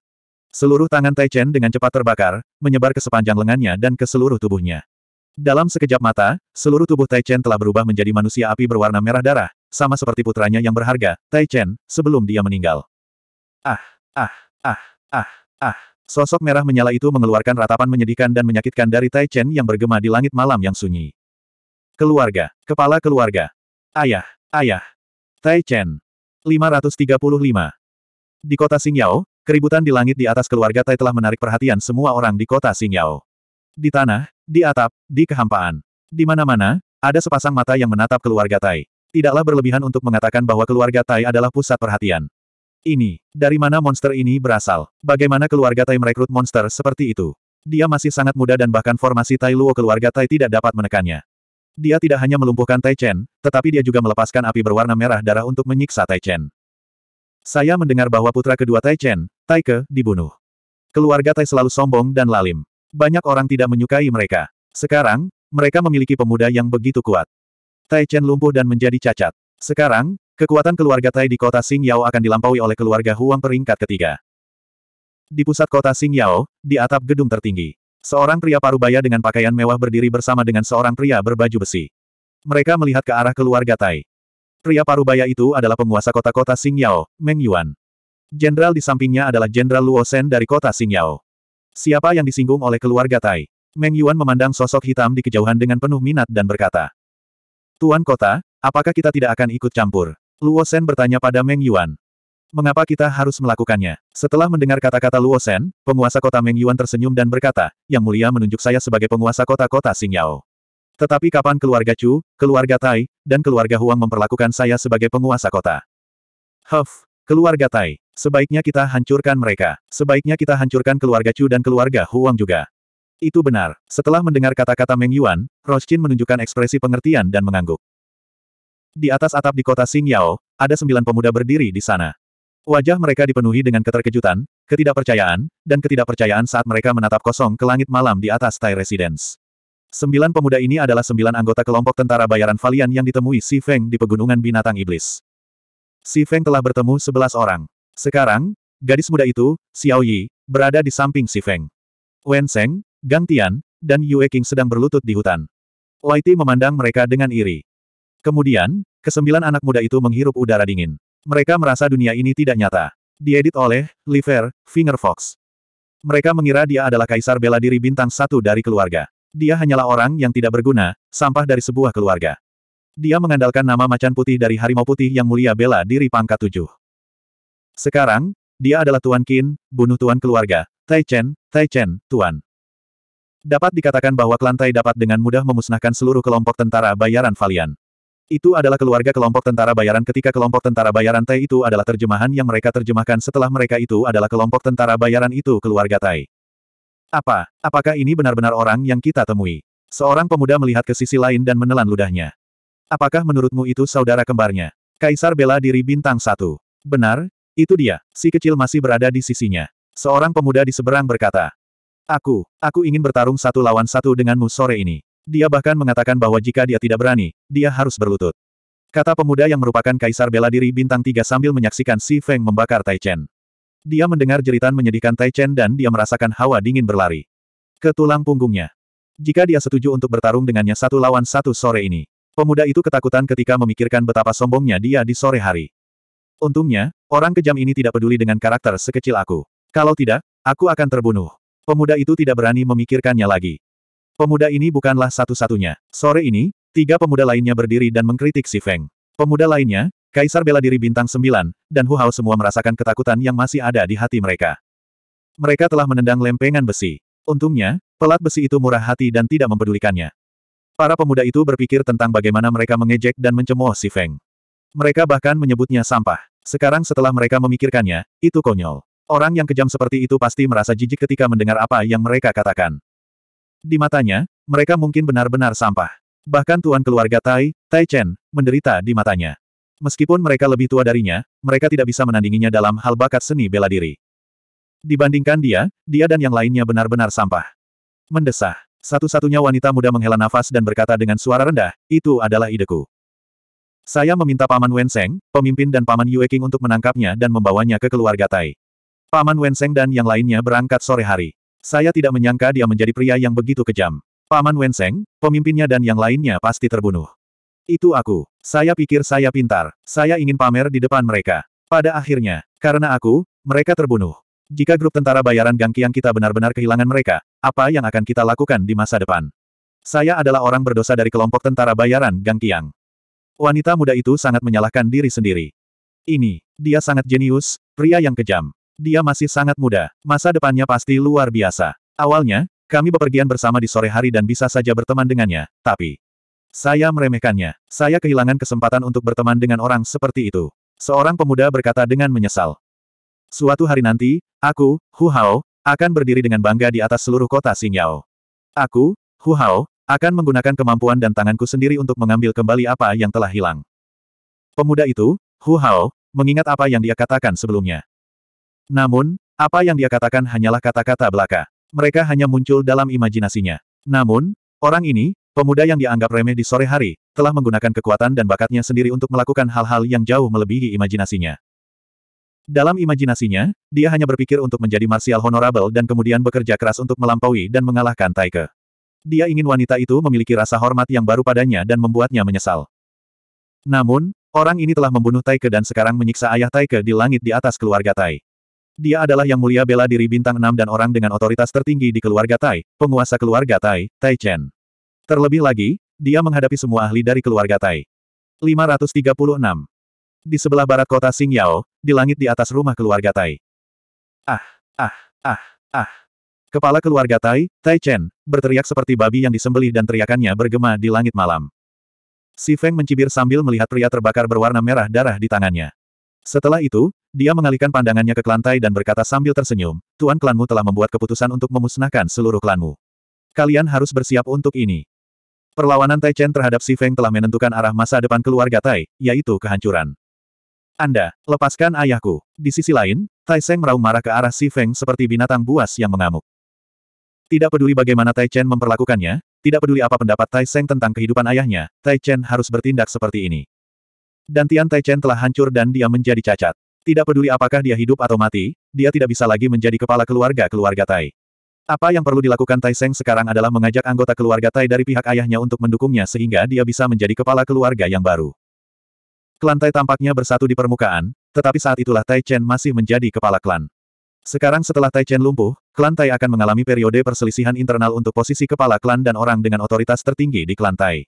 Seluruh tangan Tai Chen dengan cepat terbakar, menyebar ke sepanjang lengannya dan ke seluruh tubuhnya. Dalam sekejap mata, seluruh tubuh Tai Chen telah berubah menjadi manusia api berwarna merah darah, sama seperti putranya yang berharga, Tai Chen, sebelum dia meninggal. Ah, ah, ah, ah, ah. Sosok merah menyala itu mengeluarkan ratapan menyedihkan dan menyakitkan dari Tai Chen yang bergema di langit malam yang sunyi. Keluarga, kepala keluarga. Ayah, ayah. Tai Chen. 535. Di kota Xingyao, Keributan di langit di atas keluarga Tai telah menarik perhatian semua orang di kota Xingyao. Di tanah, di atap, di kehampaan. Di mana-mana, ada sepasang mata yang menatap keluarga Tai. Tidaklah berlebihan untuk mengatakan bahwa keluarga Tai adalah pusat perhatian. Ini, dari mana monster ini berasal? Bagaimana keluarga Tai merekrut monster seperti itu? Dia masih sangat muda dan bahkan formasi Tai Luo keluarga Tai tidak dapat menekannya. Dia tidak hanya melumpuhkan Tai Chen, tetapi dia juga melepaskan api berwarna merah darah untuk menyiksa Tai Chen. Saya mendengar bahwa putra kedua Tai Chen, Tai Ke, dibunuh. Keluarga Tai selalu sombong dan lalim. Banyak orang tidak menyukai mereka. Sekarang, mereka memiliki pemuda yang begitu kuat. Tai Chen lumpuh dan menjadi cacat. Sekarang, kekuatan keluarga Tai di kota Xing Yao akan dilampaui oleh keluarga Huang peringkat ketiga. Di pusat kota Xing Yao, di atap gedung tertinggi, seorang pria parubaya dengan pakaian mewah berdiri bersama dengan seorang pria berbaju besi. Mereka melihat ke arah keluarga Tai. Pria parubaya itu adalah penguasa kota-kota Xingyao, Meng Yuan. Jenderal di sampingnya adalah Jenderal Luo Sen dari kota Xingyao. Siapa yang disinggung oleh keluarga Tai? Meng Yuan memandang sosok hitam di kejauhan dengan penuh minat dan berkata, Tuan kota, apakah kita tidak akan ikut campur? Luo Sen bertanya pada Meng Yuan. Mengapa kita harus melakukannya? Setelah mendengar kata-kata Luo Sen, penguasa kota Meng Yuan tersenyum dan berkata, Yang mulia menunjuk saya sebagai penguasa kota-kota Xingyao. Tetapi kapan keluarga Chu, keluarga Tai, dan keluarga Huang memperlakukan saya sebagai penguasa kota? Huff, keluarga Tai, sebaiknya kita hancurkan mereka. Sebaiknya kita hancurkan keluarga Chu dan keluarga Huang juga. Itu benar. Setelah mendengar kata-kata Meng Yuan, Roshin menunjukkan ekspresi pengertian dan mengangguk. Di atas atap di kota Xingyao, ada sembilan pemuda berdiri di sana. Wajah mereka dipenuhi dengan keterkejutan, ketidakpercayaan, dan ketidakpercayaan saat mereka menatap kosong ke langit malam di atas Thai Residence. Sembilan pemuda ini adalah sembilan anggota kelompok tentara bayaran Valian yang ditemui Si Feng di Pegunungan Binatang Iblis. Si Feng telah bertemu sebelas orang. Sekarang, gadis muda itu, Xiao Yi, berada di samping Si Feng. Wen Seng, Gang Tian, dan Yue Qing sedang berlutut di hutan. Ti memandang mereka dengan iri. Kemudian, kesembilan anak muda itu menghirup udara dingin. Mereka merasa dunia ini tidak nyata. Diedit oleh, Liver, Finger Fox. Mereka mengira dia adalah kaisar bela diri bintang satu dari keluarga. Dia hanyalah orang yang tidak berguna, sampah dari sebuah keluarga. Dia mengandalkan nama macan putih dari harimau putih yang mulia bela diri pangkat tujuh. Sekarang, dia adalah Tuan Qin, bunuh Tuan keluarga, Tai Chen, Tai Chen, Tuan. Dapat dikatakan bahwa klan Tai dapat dengan mudah memusnahkan seluruh kelompok tentara bayaran Valian. Itu adalah keluarga kelompok tentara bayaran ketika kelompok tentara bayaran Tai itu adalah terjemahan yang mereka terjemahkan setelah mereka itu adalah kelompok tentara bayaran itu keluarga Tai. Apa, apakah ini benar-benar orang yang kita temui? Seorang pemuda melihat ke sisi lain dan menelan ludahnya. Apakah menurutmu itu saudara kembarnya? Kaisar bela diri bintang satu. Benar, itu dia, si kecil masih berada di sisinya. Seorang pemuda di seberang berkata, Aku, aku ingin bertarung satu lawan satu denganmu sore ini. Dia bahkan mengatakan bahwa jika dia tidak berani, dia harus berlutut. Kata pemuda yang merupakan kaisar bela diri bintang tiga sambil menyaksikan Si Feng membakar Taichen. Dia mendengar jeritan menyedihkan Tai Chen dan dia merasakan hawa dingin berlari. Ke tulang punggungnya. Jika dia setuju untuk bertarung dengannya satu lawan satu sore ini. Pemuda itu ketakutan ketika memikirkan betapa sombongnya dia di sore hari. Untungnya, orang kejam ini tidak peduli dengan karakter sekecil aku. Kalau tidak, aku akan terbunuh. Pemuda itu tidak berani memikirkannya lagi. Pemuda ini bukanlah satu-satunya. Sore ini, tiga pemuda lainnya berdiri dan mengkritik si Feng. Pemuda lainnya, Kaisar bela diri bintang sembilan dan Hu Hao semua merasakan ketakutan yang masih ada di hati mereka. Mereka telah menendang lempengan besi. Untungnya, pelat besi itu murah hati dan tidak mempedulikannya. Para pemuda itu berpikir tentang bagaimana mereka mengejek dan mencemooh si Feng. Mereka bahkan menyebutnya sampah. Sekarang setelah mereka memikirkannya, itu konyol. Orang yang kejam seperti itu pasti merasa jijik ketika mendengar apa yang mereka katakan. Di matanya, mereka mungkin benar-benar sampah. Bahkan tuan keluarga Tai, Tai Chen, menderita di matanya. Meskipun mereka lebih tua darinya, mereka tidak bisa menandinginya dalam hal bakat seni bela diri. Dibandingkan dia, dia dan yang lainnya benar-benar sampah. Mendesah. Satu-satunya wanita muda menghela nafas dan berkata dengan suara rendah, itu adalah ideku. Saya meminta Paman Wenseng, pemimpin dan Paman Yue untuk menangkapnya dan membawanya ke keluarga Tai. Paman Wenseng dan yang lainnya berangkat sore hari. Saya tidak menyangka dia menjadi pria yang begitu kejam. Paman Wenseng, pemimpinnya dan yang lainnya pasti terbunuh. Itu aku. Saya pikir saya pintar. Saya ingin pamer di depan mereka. Pada akhirnya, karena aku, mereka terbunuh. Jika grup tentara bayaran Gang Kiang kita benar-benar kehilangan mereka, apa yang akan kita lakukan di masa depan? Saya adalah orang berdosa dari kelompok tentara bayaran Gang Kiang. Wanita muda itu sangat menyalahkan diri sendiri. Ini, dia sangat jenius, pria yang kejam. Dia masih sangat muda, masa depannya pasti luar biasa. Awalnya, kami bepergian bersama di sore hari dan bisa saja berteman dengannya, tapi saya meremehkannya. Saya kehilangan kesempatan untuk berteman dengan orang seperti itu. Seorang pemuda berkata dengan menyesal. Suatu hari nanti, aku, Hu Hao, akan berdiri dengan bangga di atas seluruh kota Xingyao. Aku, Hu Hao, akan menggunakan kemampuan dan tanganku sendiri untuk mengambil kembali apa yang telah hilang. Pemuda itu, Hu Hao, mengingat apa yang dia katakan sebelumnya. Namun, apa yang dia katakan hanyalah kata-kata belaka. Mereka hanya muncul dalam imajinasinya. Namun, orang ini, Pemuda yang dianggap remeh di sore hari, telah menggunakan kekuatan dan bakatnya sendiri untuk melakukan hal-hal yang jauh melebihi imajinasinya. Dalam imajinasinya, dia hanya berpikir untuk menjadi martial honorable dan kemudian bekerja keras untuk melampaui dan mengalahkan Taike. Dia ingin wanita itu memiliki rasa hormat yang baru padanya dan membuatnya menyesal. Namun, orang ini telah membunuh Taike dan sekarang menyiksa ayah Taike di langit di atas keluarga Tai. Dia adalah yang mulia bela diri bintang enam dan orang dengan otoritas tertinggi di keluarga Tai, penguasa keluarga Tai, Tai Chen. Terlebih lagi, dia menghadapi semua ahli dari keluarga Tai. 536. Di sebelah barat kota Xingyao, di langit di atas rumah keluarga Tai. Ah, ah, ah, ah. Kepala keluarga Tai, Tai Chen, berteriak seperti babi yang disembelih dan teriakannya bergema di langit malam. Si Feng mencibir sambil melihat pria terbakar berwarna merah darah di tangannya. Setelah itu, dia mengalihkan pandangannya ke klan dan berkata sambil tersenyum, Tuan klanmu telah membuat keputusan untuk memusnahkan seluruh klanmu. Kalian harus bersiap untuk ini. Perlawanan Tai Chen terhadap Si Feng telah menentukan arah masa depan keluarga Tai, yaitu kehancuran. Anda, lepaskan ayahku. Di sisi lain, Tai Seng meraung marah ke arah Si Feng seperti binatang buas yang mengamuk. Tidak peduli bagaimana Tai Chen memperlakukannya, tidak peduli apa pendapat Tai Seng tentang kehidupan ayahnya, Tai Chen harus bertindak seperti ini. Dan Tian Tai Chen telah hancur dan dia menjadi cacat. Tidak peduli apakah dia hidup atau mati, dia tidak bisa lagi menjadi kepala keluarga keluarga Tai. Apa yang perlu dilakukan Tai Seng sekarang adalah mengajak anggota keluarga Tai dari pihak ayahnya untuk mendukungnya sehingga dia bisa menjadi kepala keluarga yang baru. Klan Tai tampaknya bersatu di permukaan, tetapi saat itulah Tai Chen masih menjadi kepala klan. Sekarang setelah Tai Chen lumpuh, klan Tai akan mengalami periode perselisihan internal untuk posisi kepala klan dan orang dengan otoritas tertinggi di klan Tai.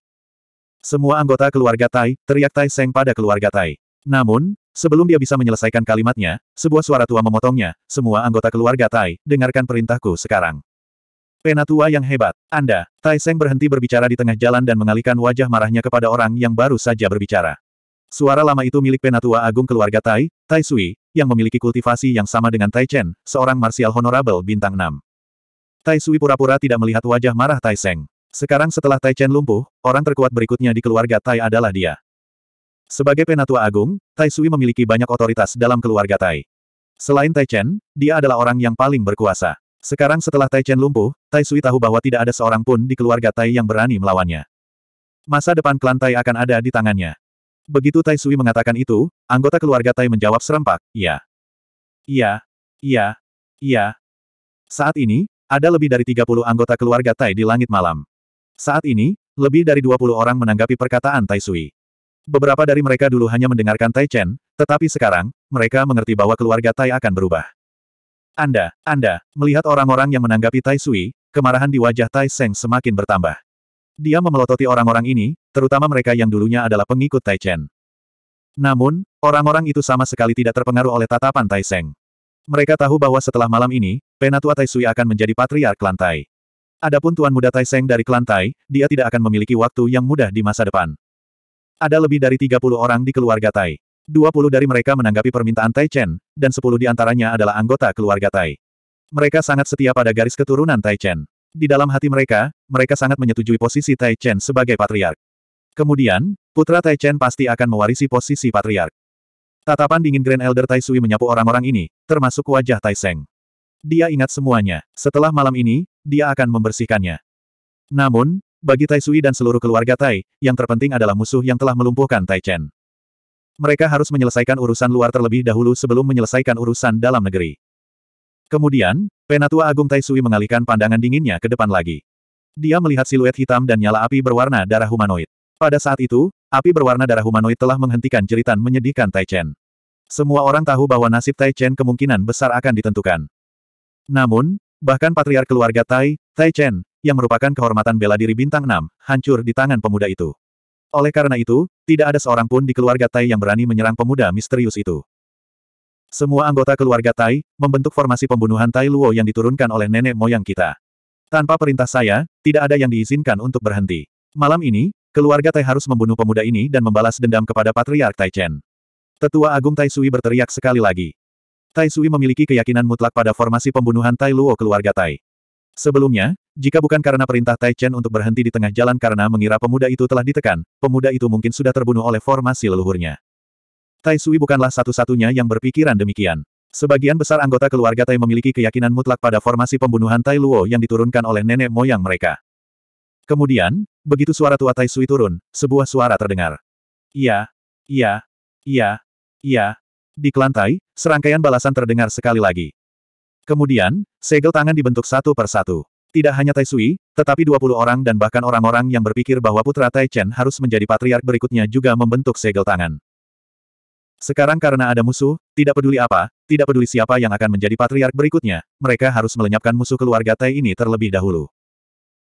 Semua anggota keluarga Tai, teriak Tai Seng pada keluarga Tai. Namun, Sebelum dia bisa menyelesaikan kalimatnya, sebuah suara tua memotongnya, semua anggota keluarga Tai, dengarkan perintahku sekarang. Penatua yang hebat, Anda, Tai Seng berhenti berbicara di tengah jalan dan mengalihkan wajah marahnya kepada orang yang baru saja berbicara. Suara lama itu milik Penatua Agung keluarga Tai, Tai Sui, yang memiliki kultivasi yang sama dengan Tai Chen, seorang martial honorable bintang 6. Tai Sui pura-pura tidak melihat wajah marah Tai Seng. Sekarang setelah Tai Chen lumpuh, orang terkuat berikutnya di keluarga Tai adalah dia. Sebagai penatua agung, Tai Sui memiliki banyak otoritas dalam keluarga Tai. Selain Tai Chen, dia adalah orang yang paling berkuasa. Sekarang setelah Tai Chen lumpuh, Tai Sui tahu bahwa tidak ada seorang pun di keluarga Tai yang berani melawannya. Masa depan klan Tai akan ada di tangannya. Begitu Tai Sui mengatakan itu, anggota keluarga Tai menjawab serempak, iya. Iya, iya, iya. Saat ini, ada lebih dari 30 anggota keluarga Tai di langit malam. Saat ini, lebih dari 20 orang menanggapi perkataan Tai Sui. Beberapa dari mereka dulu hanya mendengarkan Tai Chen, tetapi sekarang, mereka mengerti bahwa keluarga Tai akan berubah. Anda, Anda, melihat orang-orang yang menanggapi Tai Sui, kemarahan di wajah Tai Seng semakin bertambah. Dia memelototi orang-orang ini, terutama mereka yang dulunya adalah pengikut Tai Chen. Namun, orang-orang itu sama sekali tidak terpengaruh oleh tatapan Tai Seng. Mereka tahu bahwa setelah malam ini, Penatua Tai Sui akan menjadi patriark lantai. Adapun Tuan Muda Tai Seng dari klan dia tidak akan memiliki waktu yang mudah di masa depan. Ada lebih dari 30 orang di keluarga Tai. 20 dari mereka menanggapi permintaan Tai Chen, dan 10 di antaranya adalah anggota keluarga Tai. Mereka sangat setia pada garis keturunan Tai Chen. Di dalam hati mereka, mereka sangat menyetujui posisi Tai Chen sebagai patriark. Kemudian, putra Tai Chen pasti akan mewarisi posisi patriark. Tatapan dingin Grand Elder Tai Sui menyapu orang-orang ini, termasuk wajah Tai Seng. Dia ingat semuanya. Setelah malam ini, dia akan membersihkannya. Namun, bagi Tai Sui dan seluruh keluarga Tai, yang terpenting adalah musuh yang telah melumpuhkan Tai Chen. Mereka harus menyelesaikan urusan luar terlebih dahulu sebelum menyelesaikan urusan dalam negeri. Kemudian, Penatua Agung Tai Sui mengalihkan pandangan dinginnya ke depan lagi. Dia melihat siluet hitam dan nyala api berwarna darah humanoid. Pada saat itu, api berwarna darah humanoid telah menghentikan jeritan menyedihkan Tai Chen. Semua orang tahu bahwa nasib Tai Chen kemungkinan besar akan ditentukan. Namun, bahkan patriark keluarga Tai, Tai Chen, yang merupakan kehormatan bela diri bintang 6, hancur di tangan pemuda itu. Oleh karena itu, tidak ada seorang pun di keluarga Tai yang berani menyerang pemuda misterius itu. Semua anggota keluarga Tai, membentuk formasi pembunuhan Tai Luo yang diturunkan oleh nenek moyang kita. Tanpa perintah saya, tidak ada yang diizinkan untuk berhenti. Malam ini, keluarga Tai harus membunuh pemuda ini dan membalas dendam kepada Patriark Tai Chen. Tetua Agung Tai Sui berteriak sekali lagi. Tai Sui memiliki keyakinan mutlak pada formasi pembunuhan Tai Luo keluarga Tai. Sebelumnya, jika bukan karena perintah Tai Chen untuk berhenti di tengah jalan karena mengira pemuda itu telah ditekan, pemuda itu mungkin sudah terbunuh oleh formasi leluhurnya. Tai Sui bukanlah satu-satunya yang berpikiran demikian. Sebagian besar anggota keluarga Tai memiliki keyakinan mutlak pada formasi pembunuhan Tai Luo yang diturunkan oleh nenek moyang mereka. Kemudian, begitu suara tua Tai Sui turun, sebuah suara terdengar. Iya, iya, iya, iya. Di kelantai, serangkaian balasan terdengar sekali lagi. Kemudian, segel tangan dibentuk satu per satu. Tidak hanya Tai Sui, tetapi 20 orang dan bahkan orang-orang yang berpikir bahwa putra Tai Chen harus menjadi patriark berikutnya juga membentuk segel tangan. Sekarang karena ada musuh, tidak peduli apa, tidak peduli siapa yang akan menjadi patriark berikutnya, mereka harus melenyapkan musuh keluarga Tai ini terlebih dahulu.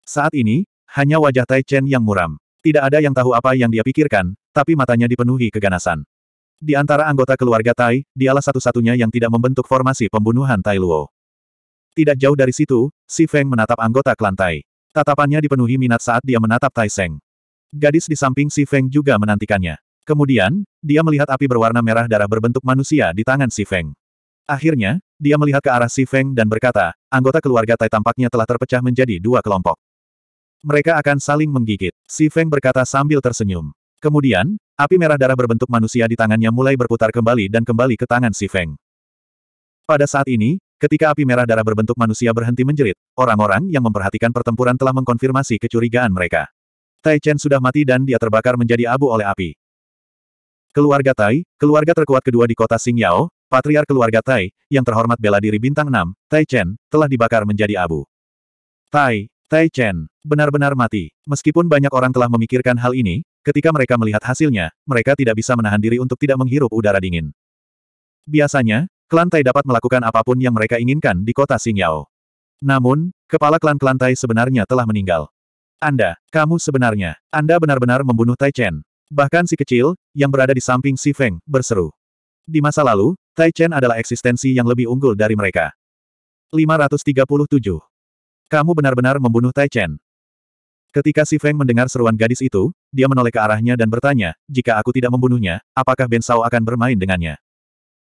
Saat ini, hanya wajah Tai Chen yang muram. Tidak ada yang tahu apa yang dia pikirkan, tapi matanya dipenuhi keganasan. Di antara anggota keluarga Tai, dialah satu-satunya yang tidak membentuk formasi pembunuhan Tai Luo. Tidak jauh dari situ, Si Feng menatap anggota kelantai. Tatapannya dipenuhi minat saat dia menatap Tai Seng. Gadis di samping Si Feng juga menantikannya. Kemudian, dia melihat api berwarna merah darah berbentuk manusia di tangan Si Feng. Akhirnya, dia melihat ke arah Si Feng dan berkata, anggota keluarga Tai tampaknya telah terpecah menjadi dua kelompok. Mereka akan saling menggigit. Si Feng berkata sambil tersenyum. Kemudian, api merah darah berbentuk manusia di tangannya mulai berputar kembali dan kembali ke tangan Si Feng. Pada saat ini, Ketika api merah darah berbentuk manusia berhenti menjerit, orang-orang yang memperhatikan pertempuran telah mengkonfirmasi kecurigaan mereka. Tai Chen sudah mati dan dia terbakar menjadi abu oleh api. Keluarga Tai, keluarga terkuat kedua di kota Xingyao, patriark keluarga Tai, yang terhormat bela diri bintang 6, Tai Chen, telah dibakar menjadi abu. Tai, Tai Chen, benar-benar mati. Meskipun banyak orang telah memikirkan hal ini, ketika mereka melihat hasilnya, mereka tidak bisa menahan diri untuk tidak menghirup udara dingin. Biasanya, klan Tai dapat melakukan apapun yang mereka inginkan di kota Xingyao. Namun, kepala klan-klan Tai sebenarnya telah meninggal. Anda, kamu sebenarnya, Anda benar-benar membunuh Tai Chen. Bahkan si kecil, yang berada di samping Si Feng, berseru. Di masa lalu, Tai Chen adalah eksistensi yang lebih unggul dari mereka. 537. Kamu benar-benar membunuh Tai Chen. Ketika Si Feng mendengar seruan gadis itu, dia menoleh ke arahnya dan bertanya, jika aku tidak membunuhnya, apakah Ben Shao akan bermain dengannya?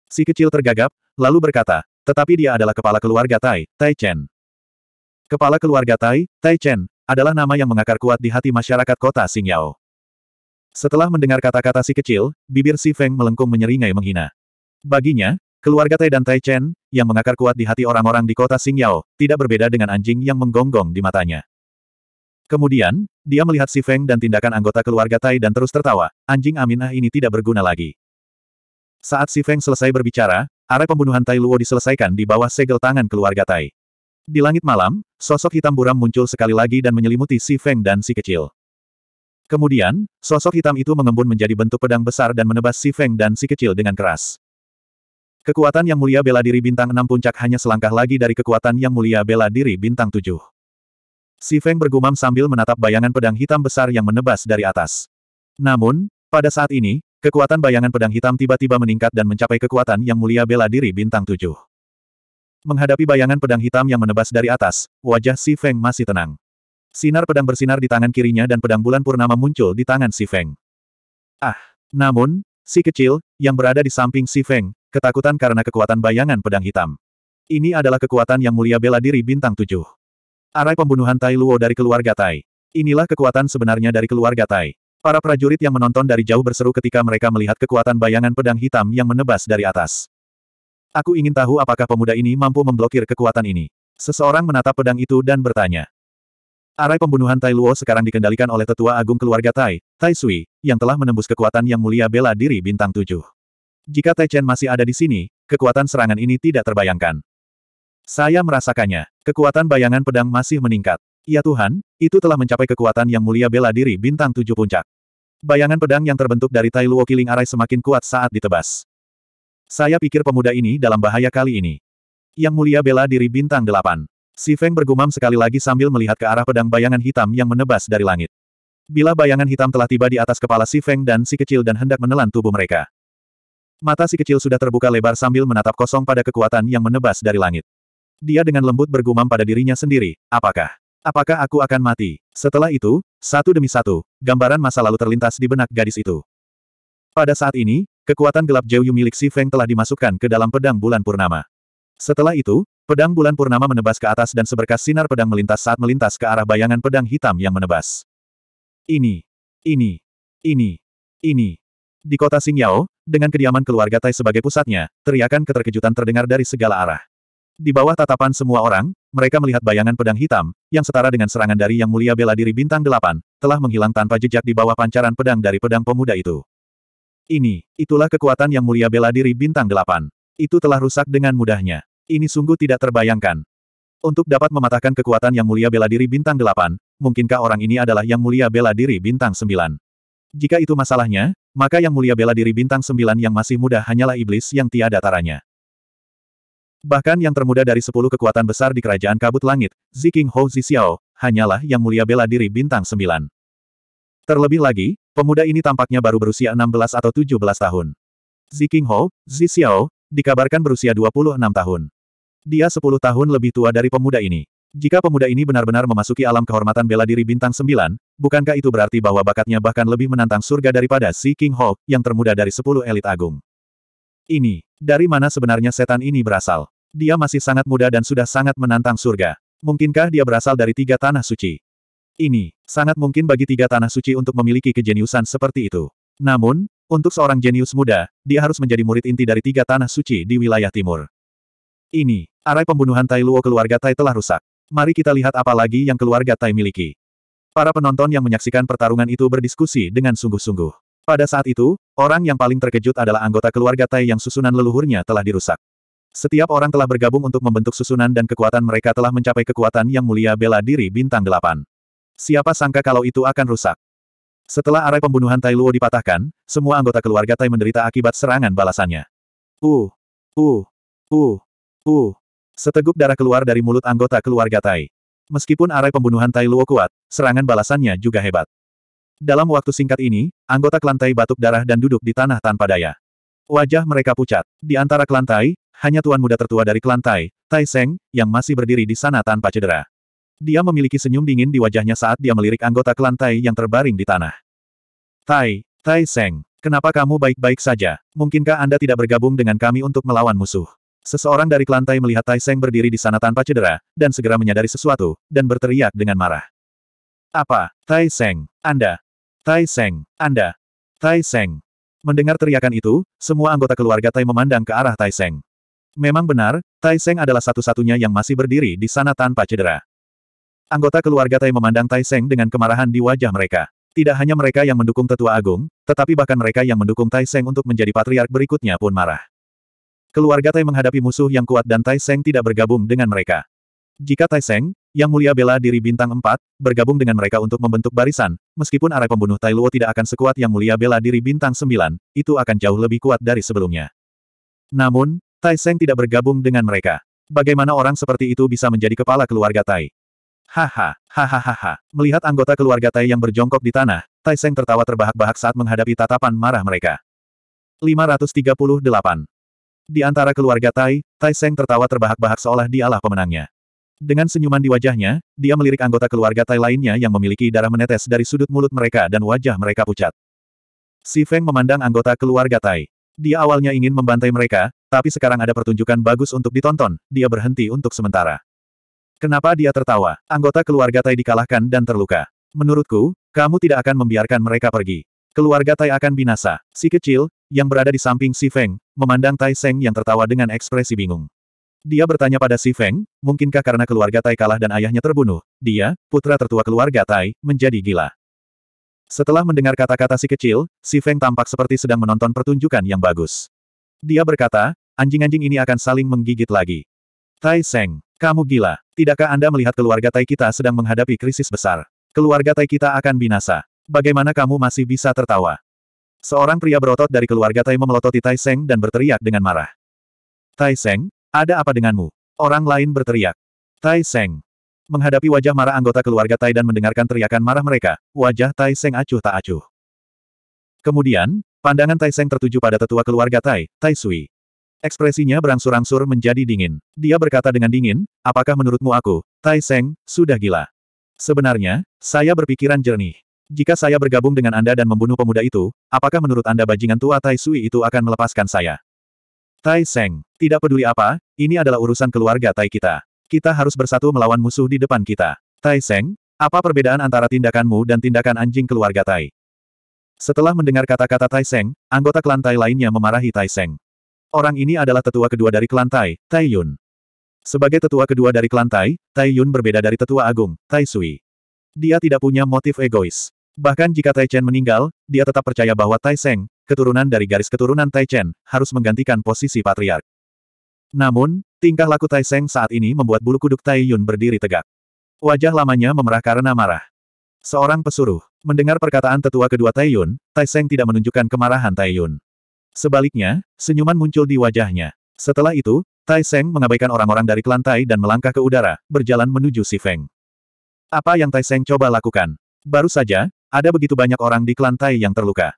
Si kecil tergagap, lalu berkata, tetapi dia adalah kepala keluarga Tai, Tai Chen. Kepala keluarga Tai, Tai Chen, adalah nama yang mengakar kuat di hati masyarakat kota Xingyao. Setelah mendengar kata-kata si kecil, bibir si Feng melengkung menyeringai menghina. Baginya, keluarga Tai dan Tai Chen, yang mengakar kuat di hati orang-orang di kota Xingyao, tidak berbeda dengan anjing yang menggonggong di matanya. Kemudian, dia melihat si Feng dan tindakan anggota keluarga Tai dan terus tertawa, anjing Aminah ini tidak berguna lagi. Saat Si Feng selesai berbicara, arah pembunuhan Tai Luo diselesaikan di bawah segel tangan keluarga Tai. Di langit malam, sosok hitam buram muncul sekali lagi dan menyelimuti Si Feng dan si kecil. Kemudian, sosok hitam itu mengembun menjadi bentuk pedang besar dan menebas Si Feng dan si kecil dengan keras. Kekuatan Yang Mulia Bela Diri Bintang enam Puncak hanya selangkah lagi dari kekuatan Yang Mulia Bela Diri Bintang tujuh. Si Feng bergumam sambil menatap bayangan pedang hitam besar yang menebas dari atas. Namun, pada saat ini, Kekuatan bayangan pedang hitam tiba-tiba meningkat dan mencapai kekuatan yang mulia bela diri bintang tujuh. Menghadapi bayangan pedang hitam yang menebas dari atas, wajah Si Feng masih tenang. Sinar pedang bersinar di tangan kirinya dan pedang bulan purnama muncul di tangan Si Feng. Ah! Namun, si kecil, yang berada di samping Si Feng, ketakutan karena kekuatan bayangan pedang hitam. Ini adalah kekuatan yang mulia bela diri bintang tujuh. Arai pembunuhan Tai Luo dari keluarga Tai. Inilah kekuatan sebenarnya dari keluarga Tai. Para prajurit yang menonton dari jauh berseru ketika mereka melihat kekuatan bayangan pedang hitam yang menebas dari atas. Aku ingin tahu apakah pemuda ini mampu memblokir kekuatan ini. Seseorang menatap pedang itu dan bertanya. Arai pembunuhan Tai Luo sekarang dikendalikan oleh tetua agung keluarga Tai, Tai Sui, yang telah menembus kekuatan yang mulia bela diri bintang tujuh. Jika Tai Chen masih ada di sini, kekuatan serangan ini tidak terbayangkan. Saya merasakannya, kekuatan bayangan pedang masih meningkat. Ya Tuhan, itu telah mencapai kekuatan yang mulia bela diri bintang tujuh puncak. Bayangan pedang yang terbentuk dari Tai Luo Kiling Arai semakin kuat saat ditebas. Saya pikir pemuda ini dalam bahaya kali ini. Yang mulia bela diri bintang delapan. Si Feng bergumam sekali lagi sambil melihat ke arah pedang bayangan hitam yang menebas dari langit. Bila bayangan hitam telah tiba di atas kepala si Feng dan si kecil dan hendak menelan tubuh mereka. Mata si kecil sudah terbuka lebar sambil menatap kosong pada kekuatan yang menebas dari langit. Dia dengan lembut bergumam pada dirinya sendiri, apakah Apakah aku akan mati? Setelah itu, satu demi satu, gambaran masa lalu terlintas di benak gadis itu. Pada saat ini, kekuatan gelap jauh milik Si Feng telah dimasukkan ke dalam pedang bulan purnama. Setelah itu, pedang bulan purnama menebas ke atas dan seberkas sinar pedang melintas saat melintas ke arah bayangan pedang hitam yang menebas. Ini, ini, ini, ini. Di kota Xingyao, dengan kediaman keluarga Tai sebagai pusatnya, teriakan keterkejutan terdengar dari segala arah. Di bawah tatapan semua orang, mereka melihat bayangan pedang hitam, yang setara dengan serangan dari Yang Mulia Bela Diri Bintang Delapan, telah menghilang tanpa jejak di bawah pancaran pedang dari pedang pemuda itu. Ini, itulah kekuatan Yang Mulia Bela Diri Bintang Delapan. Itu telah rusak dengan mudahnya. Ini sungguh tidak terbayangkan. Untuk dapat mematahkan kekuatan Yang Mulia Bela Diri Bintang Delapan, mungkinkah orang ini adalah Yang Mulia Bela Diri Bintang Sembilan? Jika itu masalahnya, maka Yang Mulia Bela Diri Bintang Sembilan yang masih muda hanyalah iblis yang tiada taranya. Bahkan yang termuda dari sepuluh kekuatan besar di kerajaan kabut langit, Ziking Hou Zixiao, hanyalah yang mulia bela diri bintang sembilan. Terlebih lagi, pemuda ini tampaknya baru berusia enam belas atau tujuh belas tahun. Ziking Hou, Zixiao, dikabarkan berusia dua puluh enam tahun. Dia sepuluh tahun lebih tua dari pemuda ini. Jika pemuda ini benar-benar memasuki alam kehormatan bela diri bintang sembilan, bukankah itu berarti bahwa bakatnya bahkan lebih menantang surga daripada si King Ho, yang termuda dari sepuluh elit agung? Ini, dari mana sebenarnya setan ini berasal? Dia masih sangat muda dan sudah sangat menantang surga. Mungkinkah dia berasal dari tiga tanah suci? Ini, sangat mungkin bagi tiga tanah suci untuk memiliki kejeniusan seperti itu. Namun, untuk seorang jenius muda, dia harus menjadi murid inti dari tiga tanah suci di wilayah timur. Ini, arai pembunuhan Tai Luo keluarga Tai telah rusak. Mari kita lihat apa lagi yang keluarga Tai miliki. Para penonton yang menyaksikan pertarungan itu berdiskusi dengan sungguh-sungguh. Pada saat itu, orang yang paling terkejut adalah anggota keluarga Tai yang susunan leluhurnya telah dirusak. Setiap orang telah bergabung untuk membentuk susunan dan kekuatan mereka telah mencapai kekuatan yang mulia bela diri bintang delapan. Siapa sangka kalau itu akan rusak. Setelah arai pembunuhan Tai Luo dipatahkan, semua anggota keluarga Tai menderita akibat serangan balasannya. Uh, uh, uh, uh. Seteguk darah keluar dari mulut anggota keluarga Tai. Meskipun arai pembunuhan Tai Luo kuat, serangan balasannya juga hebat. Dalam waktu singkat ini, anggota klan batuk darah dan duduk di tanah tanpa daya. Wajah mereka pucat. Di antara klan hanya tuan muda tertua dari klan Tai, Tai Seng, yang masih berdiri di sana tanpa cedera. Dia memiliki senyum dingin di wajahnya saat dia melirik anggota klan Tai yang terbaring di tanah. Tai, Tai Seng, kenapa kamu baik-baik saja? Mungkinkah Anda tidak bergabung dengan kami untuk melawan musuh? Seseorang dari klan Tai melihat Tai Seng berdiri di sana tanpa cedera, dan segera menyadari sesuatu, dan berteriak dengan marah. Apa? Tai Seng, Anda? Tai Seng, Anda? Tai Seng. Mendengar teriakan itu, semua anggota keluarga Tai memandang ke arah Tai Seng. Memang benar, Tai Seng adalah satu-satunya yang masih berdiri di sana tanpa cedera. Anggota keluarga Tai memandang Tai Seng dengan kemarahan di wajah mereka. Tidak hanya mereka yang mendukung Tetua Agung, tetapi bahkan mereka yang mendukung Tai Seng untuk menjadi patriark berikutnya pun marah. Keluarga Tai menghadapi musuh yang kuat dan Tai Seng tidak bergabung dengan mereka. Jika Tai Seng, yang mulia bela diri bintang 4, bergabung dengan mereka untuk membentuk barisan, meskipun arah pembunuh Tai Luo tidak akan sekuat yang mulia bela diri bintang 9, itu akan jauh lebih kuat dari sebelumnya. Namun, Tai Seng tidak bergabung dengan mereka. Bagaimana orang seperti itu bisa menjadi kepala keluarga Tai? Haha, hahaha. Melihat anggota keluarga Tai yang berjongkok di tanah, Tai Seng tertawa terbahak-bahak saat menghadapi tatapan marah mereka. 538. Di antara keluarga Tai, Tai Seng tertawa terbahak-bahak seolah dialah pemenangnya. Dengan senyuman di wajahnya, dia melirik anggota keluarga Tai lainnya yang memiliki darah menetes dari sudut mulut mereka dan wajah mereka pucat. Si Feng memandang anggota keluarga Tai. Dia awalnya ingin membantai mereka, tapi sekarang ada pertunjukan bagus untuk ditonton, dia berhenti untuk sementara. Kenapa dia tertawa? Anggota keluarga Tai dikalahkan dan terluka. Menurutku, kamu tidak akan membiarkan mereka pergi. Keluarga Tai akan binasa. Si kecil, yang berada di samping Si Feng, memandang Tai Seng yang tertawa dengan ekspresi bingung. Dia bertanya pada Si Feng, mungkinkah karena keluarga Tai kalah dan ayahnya terbunuh, dia, putra tertua keluarga Tai, menjadi gila. Setelah mendengar kata-kata si kecil, Si Feng tampak seperti sedang menonton pertunjukan yang bagus. Dia berkata, anjing-anjing ini akan saling menggigit lagi. Tai Seng, kamu gila. Tidakkah Anda melihat keluarga Tai kita sedang menghadapi krisis besar? Keluarga Tai kita akan binasa. Bagaimana kamu masih bisa tertawa? Seorang pria berotot dari keluarga Tai memelototi Tai Seng dan berteriak dengan marah. Tai Seng, ada apa denganmu? Orang lain berteriak. Tai Seng. Menghadapi wajah marah anggota keluarga Tai dan mendengarkan teriakan marah mereka, wajah Tai Seng acuh tak acuh. Kemudian, Pandangan Tai Seng tertuju pada tetua keluarga Tai, Tai Sui. Ekspresinya berangsur-angsur menjadi dingin. Dia berkata dengan dingin, apakah menurutmu aku, Tai Seng, sudah gila? Sebenarnya, saya berpikiran jernih. Jika saya bergabung dengan Anda dan membunuh pemuda itu, apakah menurut Anda bajingan tua Tai Sui itu akan melepaskan saya? Tai Seng, tidak peduli apa, ini adalah urusan keluarga Tai kita. Kita harus bersatu melawan musuh di depan kita. Tai Seng, apa perbedaan antara tindakanmu dan tindakan anjing keluarga Tai? Setelah mendengar kata-kata Tai Seng, anggota klan Tai lainnya memarahi Tai Seng. Orang ini adalah tetua kedua dari klan Tai, Tai Yun. Sebagai tetua kedua dari klan Tai, Tai Yun berbeda dari tetua agung, Tai Sui. Dia tidak punya motif egois. Bahkan jika Tai Chen meninggal, dia tetap percaya bahwa Tai Seng, keturunan dari garis keturunan Tai Chen, harus menggantikan posisi patriark. Namun, tingkah laku Tai Seng saat ini membuat bulu kuduk Tai Yun berdiri tegak. Wajah lamanya memerah karena marah. Seorang pesuruh. Mendengar perkataan tetua kedua Taiyun, Tai Seng tidak menunjukkan kemarahan Taiyun. Sebaliknya, senyuman muncul di wajahnya. Setelah itu, Tai Seng mengabaikan orang-orang dari klan Tai dan melangkah ke udara, berjalan menuju Si Feng. Apa yang Tai Seng coba lakukan? Baru saja, ada begitu banyak orang di klan Tai yang terluka.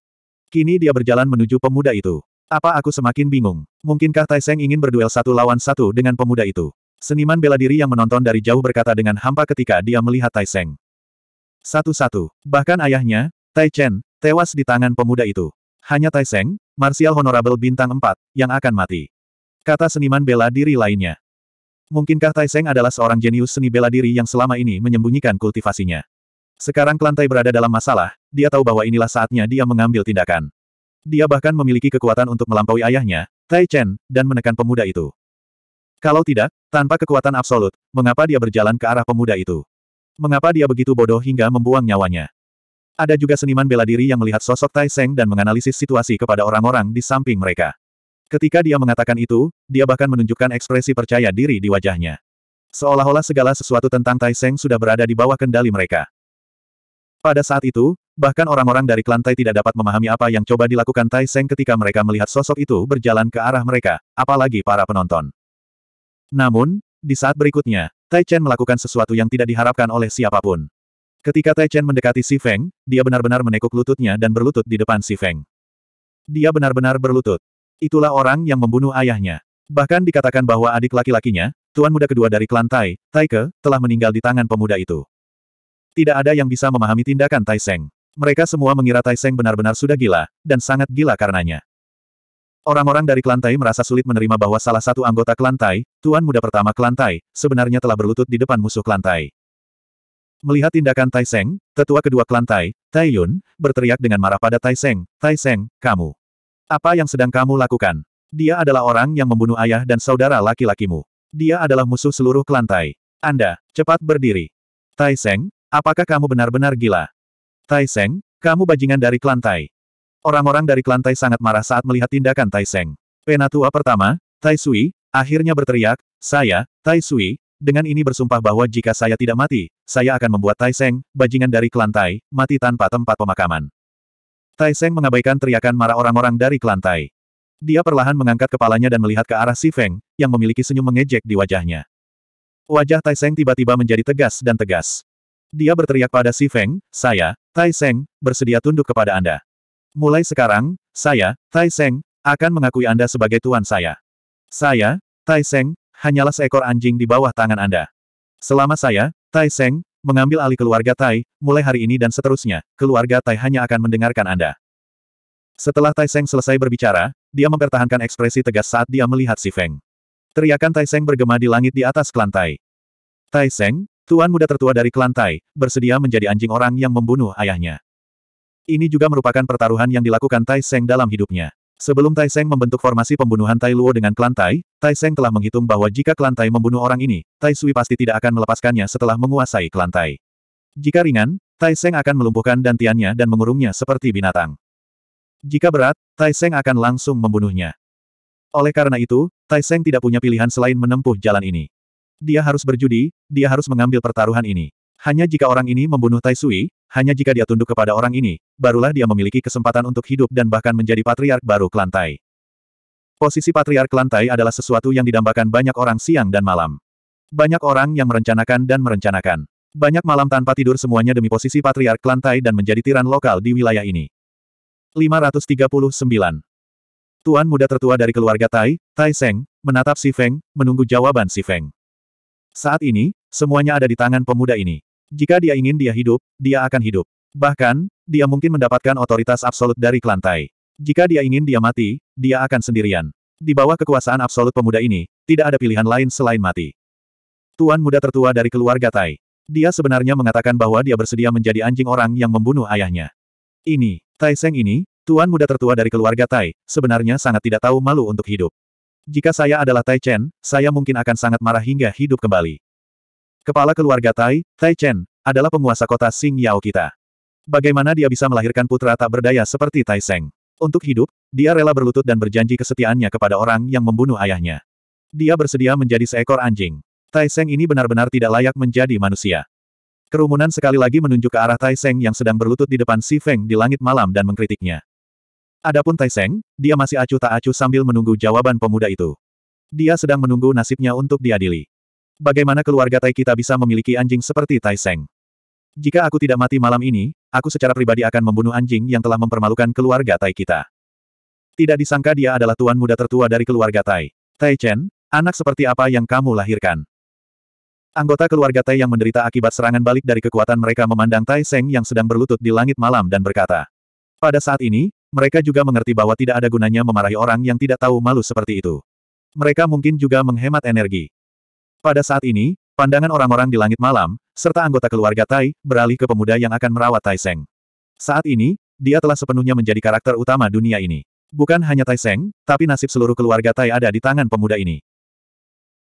Kini dia berjalan menuju pemuda itu. Apa aku semakin bingung? Mungkinkah Tai Seng ingin berduel satu lawan satu dengan pemuda itu? Seniman bela diri yang menonton dari jauh berkata dengan hampa ketika dia melihat Tai Seng. Satu-satu, bahkan ayahnya, Tai Chen, tewas di tangan pemuda itu. Hanya Tai Seng, Martial Honorable Bintang 4, yang akan mati. Kata seniman bela diri lainnya. Mungkinkah Tai Seng adalah seorang jenius seni bela diri yang selama ini menyembunyikan kultivasinya? Sekarang Kelantai berada dalam masalah, dia tahu bahwa inilah saatnya dia mengambil tindakan. Dia bahkan memiliki kekuatan untuk melampaui ayahnya, Tai Chen, dan menekan pemuda itu. Kalau tidak, tanpa kekuatan absolut, mengapa dia berjalan ke arah pemuda itu? Mengapa dia begitu bodoh hingga membuang nyawanya? Ada juga seniman bela diri yang melihat sosok Tai Seng dan menganalisis situasi kepada orang-orang di samping mereka. Ketika dia mengatakan itu, dia bahkan menunjukkan ekspresi percaya diri di wajahnya. Seolah-olah segala sesuatu tentang Tai Seng sudah berada di bawah kendali mereka. Pada saat itu, bahkan orang-orang dari klan Tai tidak dapat memahami apa yang coba dilakukan Tai Seng ketika mereka melihat sosok itu berjalan ke arah mereka, apalagi para penonton. Namun, di saat berikutnya, Tai Chen melakukan sesuatu yang tidak diharapkan oleh siapapun. Ketika Tai Chen mendekati Si Feng, dia benar-benar menekuk lututnya dan berlutut di depan Si Feng. Dia benar-benar berlutut. Itulah orang yang membunuh ayahnya. Bahkan dikatakan bahwa adik laki-lakinya, tuan muda kedua dari klan Tai, Ke, telah meninggal di tangan pemuda itu. Tidak ada yang bisa memahami tindakan Tai Seng. Mereka semua mengira Tai Seng benar-benar sudah gila, dan sangat gila karenanya. Orang-orang dari Klantai merasa sulit menerima bahwa salah satu anggota Klantai, Tuan Muda pertama Klantai, sebenarnya telah berlutut di depan musuh Klantai. Melihat tindakan Tai Seng, tetua kedua Klantai, Tai Yun, berteriak dengan marah pada Tai Seng, Tai Seng, kamu. Apa yang sedang kamu lakukan? Dia adalah orang yang membunuh ayah dan saudara laki-lakimu. Dia adalah musuh seluruh Klantai. Anda, cepat berdiri. Tai Seng, apakah kamu benar-benar gila? Tai Seng, kamu bajingan dari Klantai. Orang-orang dari klan Tai sangat marah saat melihat tindakan Tai Seng. Penatua pertama, Tai Sui, akhirnya berteriak, saya, Tai Sui, dengan ini bersumpah bahwa jika saya tidak mati, saya akan membuat Tai Seng, bajingan dari klan Tai, mati tanpa tempat pemakaman. Tai Seng mengabaikan teriakan marah orang-orang dari klan Tai. Dia perlahan mengangkat kepalanya dan melihat ke arah Si Feng, yang memiliki senyum mengejek di wajahnya. Wajah Tai Seng tiba-tiba menjadi tegas dan tegas. Dia berteriak pada Si Feng, saya, Tai Seng, bersedia tunduk kepada Anda. Mulai sekarang, saya, Tai Seng, akan mengakui Anda sebagai tuan saya. Saya, Tai Seng, hanyalah seekor anjing di bawah tangan Anda. Selama saya, Tai Seng, mengambil alih keluarga Tai, mulai hari ini dan seterusnya, keluarga Tai hanya akan mendengarkan Anda. Setelah Tai Seng selesai berbicara, dia mempertahankan ekspresi tegas saat dia melihat si Feng. Teriakan Tai Seng bergema di langit di atas klan Tai. Tai Seng, tuan muda tertua dari klan Tai, bersedia menjadi anjing orang yang membunuh ayahnya. Ini juga merupakan pertaruhan yang dilakukan Tai Seng dalam hidupnya. Sebelum Tai Seng membentuk formasi pembunuhan Tai Luo dengan klan Tai, Tai Seng telah menghitung bahwa jika klan Tai membunuh orang ini, Tai Sui pasti tidak akan melepaskannya setelah menguasai klan Tai. Jika ringan, Tai Seng akan melumpuhkan dantiannya dan mengurungnya seperti binatang. Jika berat, Tai Seng akan langsung membunuhnya. Oleh karena itu, Tai Seng tidak punya pilihan selain menempuh jalan ini. Dia harus berjudi, dia harus mengambil pertaruhan ini. Hanya jika orang ini membunuh Tai Sui, hanya jika dia tunduk kepada orang ini, barulah dia memiliki kesempatan untuk hidup dan bahkan menjadi patriark baru Kelantai. Posisi patriark Kelantai adalah sesuatu yang didambakan banyak orang siang dan malam. Banyak orang yang merencanakan dan merencanakan. Banyak malam tanpa tidur semuanya demi posisi patriark Kelantai dan menjadi tiran lokal di wilayah ini. 539. Tuan muda tertua dari keluarga Tai, Tai Seng, menatap Si Feng, menunggu jawaban Si Feng. Saat ini, semuanya ada di tangan pemuda ini. Jika dia ingin dia hidup, dia akan hidup. Bahkan, dia mungkin mendapatkan otoritas absolut dari Klantai. Jika dia ingin dia mati, dia akan sendirian. Di bawah kekuasaan absolut pemuda ini, tidak ada pilihan lain selain mati. Tuan muda tertua dari keluarga Tai. Dia sebenarnya mengatakan bahwa dia bersedia menjadi anjing orang yang membunuh ayahnya. Ini, Tai Seng ini, tuan muda tertua dari keluarga Tai, sebenarnya sangat tidak tahu malu untuk hidup. Jika saya adalah Tai Chen, saya mungkin akan sangat marah hingga hidup kembali. Kepala keluarga Tai, Tai Chen, adalah penguasa kota Xing Yao kita. Bagaimana dia bisa melahirkan putra tak berdaya seperti Tai Seng? Untuk hidup, dia rela berlutut dan berjanji kesetiaannya kepada orang yang membunuh ayahnya. Dia bersedia menjadi seekor anjing. Tai Seng ini benar-benar tidak layak menjadi manusia. Kerumunan sekali lagi menunjuk ke arah Tai Seng yang sedang berlutut di depan Si Feng di langit malam dan mengkritiknya. Adapun Tai Seng, dia masih acuh tak acuh sambil menunggu jawaban pemuda itu. Dia sedang menunggu nasibnya untuk diadili. Bagaimana keluarga Tai kita bisa memiliki anjing seperti Tai Seng? Jika aku tidak mati malam ini, aku secara pribadi akan membunuh anjing yang telah mempermalukan keluarga Tai kita. Tidak disangka dia adalah tuan muda tertua dari keluarga Tai. Tai Chen, anak seperti apa yang kamu lahirkan? Anggota keluarga Tai yang menderita akibat serangan balik dari kekuatan mereka memandang Tai Seng yang sedang berlutut di langit malam dan berkata. Pada saat ini, mereka juga mengerti bahwa tidak ada gunanya memarahi orang yang tidak tahu malu seperti itu. Mereka mungkin juga menghemat energi. Pada saat ini, pandangan orang-orang di langit malam, serta anggota keluarga Tai, beralih ke pemuda yang akan merawat Tai Seng. Saat ini, dia telah sepenuhnya menjadi karakter utama dunia ini. Bukan hanya Tai Seng, tapi nasib seluruh keluarga Tai ada di tangan pemuda ini.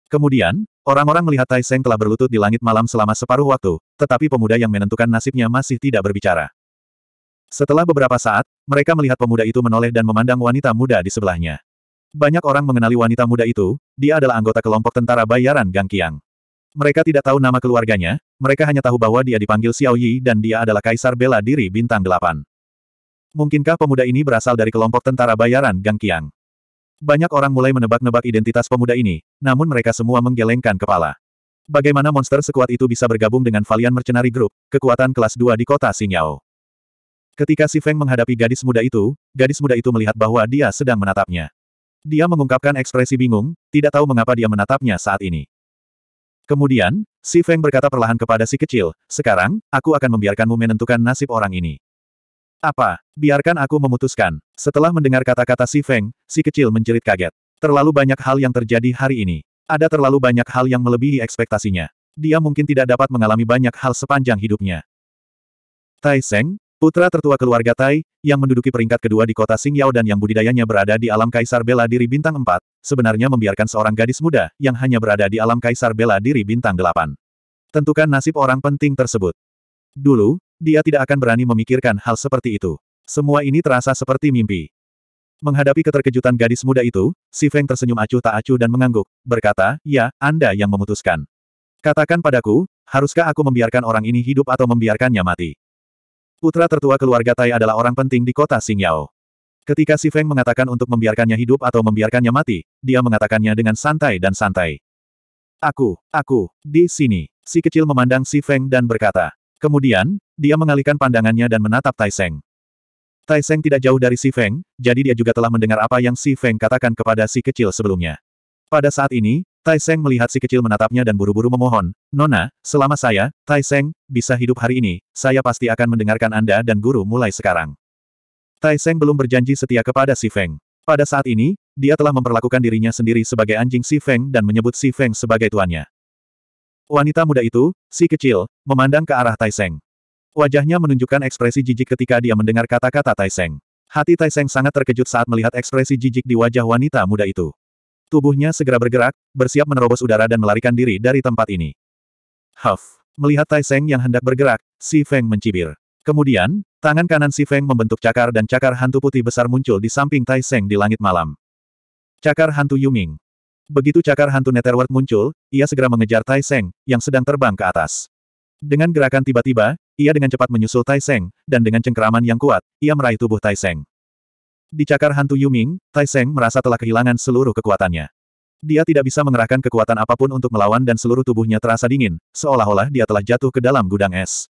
Kemudian, orang-orang melihat Tai Seng telah berlutut di langit malam selama separuh waktu, tetapi pemuda yang menentukan nasibnya masih tidak berbicara. Setelah beberapa saat, mereka melihat pemuda itu menoleh dan memandang wanita muda di sebelahnya. Banyak orang mengenali wanita muda itu, dia adalah anggota kelompok tentara bayaran Gang Qiang. Mereka tidak tahu nama keluarganya, mereka hanya tahu bahwa dia dipanggil Xiao Yi dan dia adalah kaisar bela diri bintang delapan. Mungkinkah pemuda ini berasal dari kelompok tentara bayaran Gang Qiang? Banyak orang mulai menebak-nebak identitas pemuda ini, namun mereka semua menggelengkan kepala. Bagaimana monster sekuat itu bisa bergabung dengan Valian Mercenary Group, kekuatan kelas 2 di kota Xinyao? Ketika Si Feng menghadapi gadis muda itu, gadis muda itu melihat bahwa dia sedang menatapnya. Dia mengungkapkan ekspresi bingung, tidak tahu mengapa dia menatapnya saat ini. Kemudian, si Feng berkata perlahan kepada si kecil, sekarang, aku akan membiarkanmu menentukan nasib orang ini. Apa? Biarkan aku memutuskan. Setelah mendengar kata-kata si Feng, si kecil menjerit kaget. Terlalu banyak hal yang terjadi hari ini. Ada terlalu banyak hal yang melebihi ekspektasinya. Dia mungkin tidak dapat mengalami banyak hal sepanjang hidupnya. Tai Seng, Putra tertua keluarga Tai, yang menduduki peringkat kedua di kota Xingyao dan yang budidayanya berada di alam kaisar bela diri bintang 4, sebenarnya membiarkan seorang gadis muda yang hanya berada di alam kaisar bela diri bintang 8. Tentukan nasib orang penting tersebut. Dulu, dia tidak akan berani memikirkan hal seperti itu. Semua ini terasa seperti mimpi. Menghadapi keterkejutan gadis muda itu, Si Feng tersenyum acuh tak acuh dan mengangguk, berkata, Ya, Anda yang memutuskan. Katakan padaku, haruskah aku membiarkan orang ini hidup atau membiarkannya mati? Putra tertua keluarga Tai adalah orang penting di kota Xingyao. Ketika Si Feng mengatakan untuk membiarkannya hidup atau membiarkannya mati, dia mengatakannya dengan santai dan santai. Aku, aku, di sini. Si kecil memandang Si Feng dan berkata. Kemudian, dia mengalihkan pandangannya dan menatap Tai Seng. Tai Seng tidak jauh dari Si Feng, jadi dia juga telah mendengar apa yang Si Feng katakan kepada si kecil sebelumnya. Pada saat ini, Tai Seng melihat si kecil menatapnya dan buru-buru memohon, Nona, selama saya, Tai Seng, bisa hidup hari ini, saya pasti akan mendengarkan Anda dan guru mulai sekarang. Tai Seng belum berjanji setia kepada Si Feng. Pada saat ini, dia telah memperlakukan dirinya sendiri sebagai anjing Si Feng dan menyebut Si Feng sebagai tuannya. Wanita muda itu, si kecil, memandang ke arah Tai Seng. Wajahnya menunjukkan ekspresi jijik ketika dia mendengar kata-kata Tai Seng. Hati Tai Seng sangat terkejut saat melihat ekspresi jijik di wajah wanita muda itu. Tubuhnya segera bergerak, bersiap menerobos udara dan melarikan diri dari tempat ini. Huff! Melihat Tai Seng yang hendak bergerak, Si Feng mencibir. Kemudian, tangan kanan Si Feng membentuk cakar dan cakar hantu putih besar muncul di samping Tai Seng di langit malam. Cakar hantu Yuming. Begitu cakar hantu Netherworld muncul, ia segera mengejar Tai Seng, yang sedang terbang ke atas. Dengan gerakan tiba-tiba, ia dengan cepat menyusul Tai Seng, dan dengan cengkeraman yang kuat, ia meraih tubuh Tai Seng. Dicakar hantu Yuming, Tai Seng merasa telah kehilangan seluruh kekuatannya. Dia tidak bisa mengerahkan kekuatan apapun untuk melawan dan seluruh tubuhnya terasa dingin, seolah-olah dia telah jatuh ke dalam gudang es.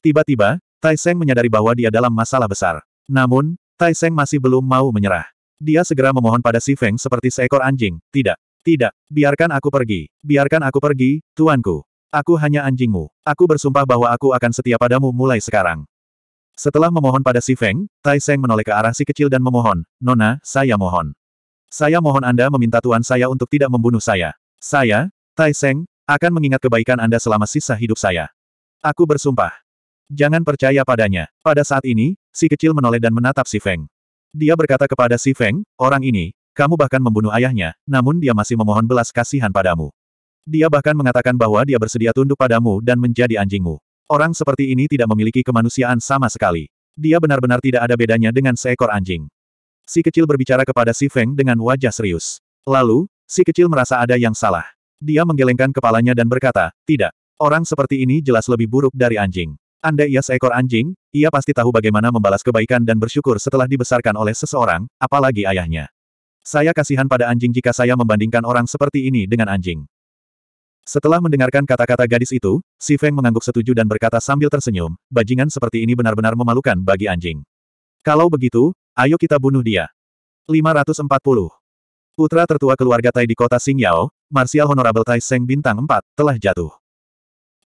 Tiba-tiba, Tai Seng menyadari bahwa dia dalam masalah besar. Namun, Tai Seng masih belum mau menyerah. Dia segera memohon pada Si Feng seperti seekor anjing, tidak, tidak, biarkan aku pergi, biarkan aku pergi, tuanku. Aku hanya anjingmu. Aku bersumpah bahwa aku akan setia padamu mulai sekarang. Setelah memohon pada Si Feng, Tai Seng menoleh ke arah si kecil dan memohon, Nona, saya mohon. Saya mohon Anda meminta tuan saya untuk tidak membunuh saya. Saya, Tai Seng, akan mengingat kebaikan Anda selama sisa hidup saya. Aku bersumpah. Jangan percaya padanya. Pada saat ini, si kecil menoleh dan menatap Si Feng. Dia berkata kepada Si Feng, orang ini, kamu bahkan membunuh ayahnya, namun dia masih memohon belas kasihan padamu. Dia bahkan mengatakan bahwa dia bersedia tunduk padamu dan menjadi anjingmu. Orang seperti ini tidak memiliki kemanusiaan sama sekali. Dia benar-benar tidak ada bedanya dengan seekor anjing. Si kecil berbicara kepada si Feng dengan wajah serius. Lalu, si kecil merasa ada yang salah. Dia menggelengkan kepalanya dan berkata, tidak. Orang seperti ini jelas lebih buruk dari anjing. Anda ia seekor anjing, ia pasti tahu bagaimana membalas kebaikan dan bersyukur setelah dibesarkan oleh seseorang, apalagi ayahnya. Saya kasihan pada anjing jika saya membandingkan orang seperti ini dengan anjing. Setelah mendengarkan kata-kata gadis itu, Si Feng mengangguk setuju dan berkata sambil tersenyum, bajingan seperti ini benar-benar memalukan bagi anjing. Kalau begitu, ayo kita bunuh dia. 540. Putra tertua keluarga Tai di kota Xingyao, Marsial Honorable Tai Seng Bintang 4, telah jatuh.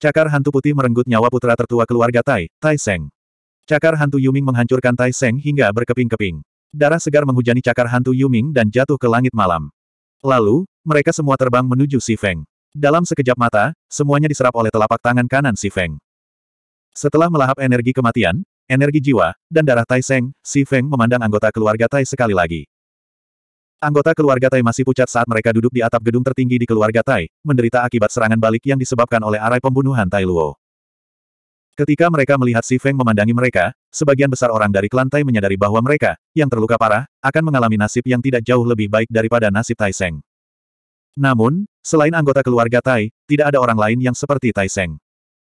Cakar hantu putih merenggut nyawa putra tertua keluarga Tai, Tai Seng. Cakar hantu Yuming menghancurkan Tai Seng hingga berkeping-keping. Darah segar menghujani cakar hantu Yuming dan jatuh ke langit malam. Lalu, mereka semua terbang menuju Si Feng. Dalam sekejap mata, semuanya diserap oleh telapak tangan kanan Si Feng. Setelah melahap energi kematian, energi jiwa, dan darah Tai Seng, Si Feng memandang anggota keluarga Tai sekali lagi. Anggota keluarga Tai masih pucat saat mereka duduk di atap gedung tertinggi di keluarga Tai, menderita akibat serangan balik yang disebabkan oleh arai pembunuhan Tai Luo. Ketika mereka melihat Si Feng memandangi mereka, sebagian besar orang dari klan Tai menyadari bahwa mereka, yang terluka parah, akan mengalami nasib yang tidak jauh lebih baik daripada nasib Tai Seng. Namun, selain anggota keluarga Tai, tidak ada orang lain yang seperti Tai Seng.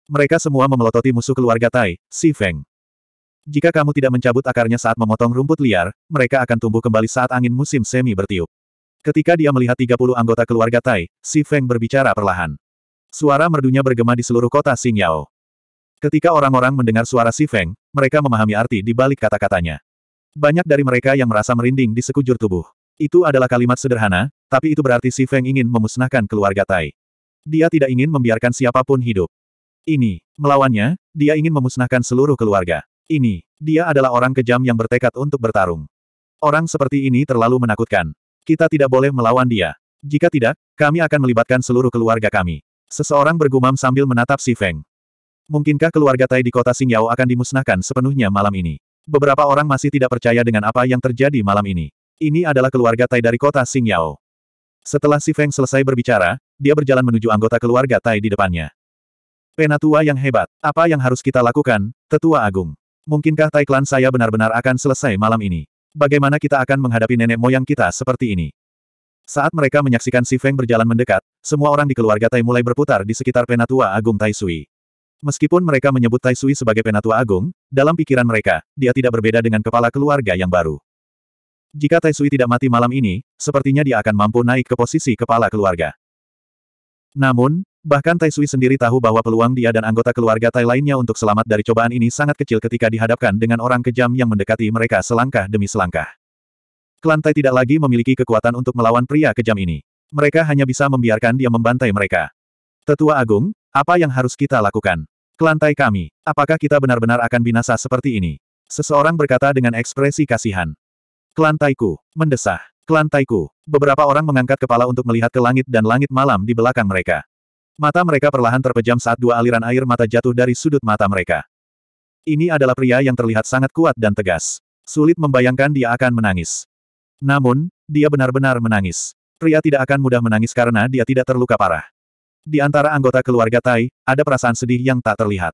Mereka semua memelototi musuh keluarga Tai, Si Feng. Jika kamu tidak mencabut akarnya saat memotong rumput liar, mereka akan tumbuh kembali saat angin musim semi bertiup. Ketika dia melihat 30 anggota keluarga Tai, Si Feng berbicara perlahan. Suara merdunya bergema di seluruh kota Xingyao. Ketika orang-orang mendengar suara Si Feng, mereka memahami arti di balik kata-katanya. Banyak dari mereka yang merasa merinding di sekujur tubuh. Itu adalah kalimat sederhana, tapi itu berarti si Feng ingin memusnahkan keluarga Tai. Dia tidak ingin membiarkan siapapun hidup. Ini, melawannya, dia ingin memusnahkan seluruh keluarga. Ini, dia adalah orang kejam yang bertekad untuk bertarung. Orang seperti ini terlalu menakutkan. Kita tidak boleh melawan dia. Jika tidak, kami akan melibatkan seluruh keluarga kami. Seseorang bergumam sambil menatap si Feng. Mungkinkah keluarga Tai di kota Xingyao akan dimusnahkan sepenuhnya malam ini? Beberapa orang masih tidak percaya dengan apa yang terjadi malam ini. Ini adalah keluarga Tai dari kota Xingyao. Setelah Si Feng selesai berbicara, dia berjalan menuju anggota keluarga Tai di depannya. Penatua yang hebat, apa yang harus kita lakukan, Tetua Agung? Mungkinkah Tai Klan saya benar-benar akan selesai malam ini? Bagaimana kita akan menghadapi nenek moyang kita seperti ini? Saat mereka menyaksikan Si Feng berjalan mendekat, semua orang di keluarga Tai mulai berputar di sekitar Penatua Agung Tai Sui. Meskipun mereka menyebut Tai Sui sebagai Penatua Agung, dalam pikiran mereka, dia tidak berbeda dengan kepala keluarga yang baru. Jika Tai Sui tidak mati malam ini, sepertinya dia akan mampu naik ke posisi kepala keluarga. Namun, bahkan Tai Sui sendiri tahu bahwa peluang dia dan anggota keluarga Tai lainnya untuk selamat dari cobaan ini sangat kecil ketika dihadapkan dengan orang kejam yang mendekati mereka selangkah demi selangkah. Klan Tai tidak lagi memiliki kekuatan untuk melawan pria kejam ini. Mereka hanya bisa membiarkan dia membantai mereka. Tetua Agung, apa yang harus kita lakukan? Klan Tai kami, apakah kita benar-benar akan binasa seperti ini? Seseorang berkata dengan ekspresi kasihan. Klan Taiku, mendesah. Taiku. Beberapa orang mengangkat kepala untuk melihat ke langit dan langit malam di belakang mereka. Mata mereka perlahan terpejam saat dua aliran air mata jatuh dari sudut mata mereka. Ini adalah pria yang terlihat sangat kuat dan tegas. Sulit membayangkan dia akan menangis. Namun, dia benar-benar menangis. Pria tidak akan mudah menangis karena dia tidak terluka parah. Di antara anggota keluarga Tai, ada perasaan sedih yang tak terlihat.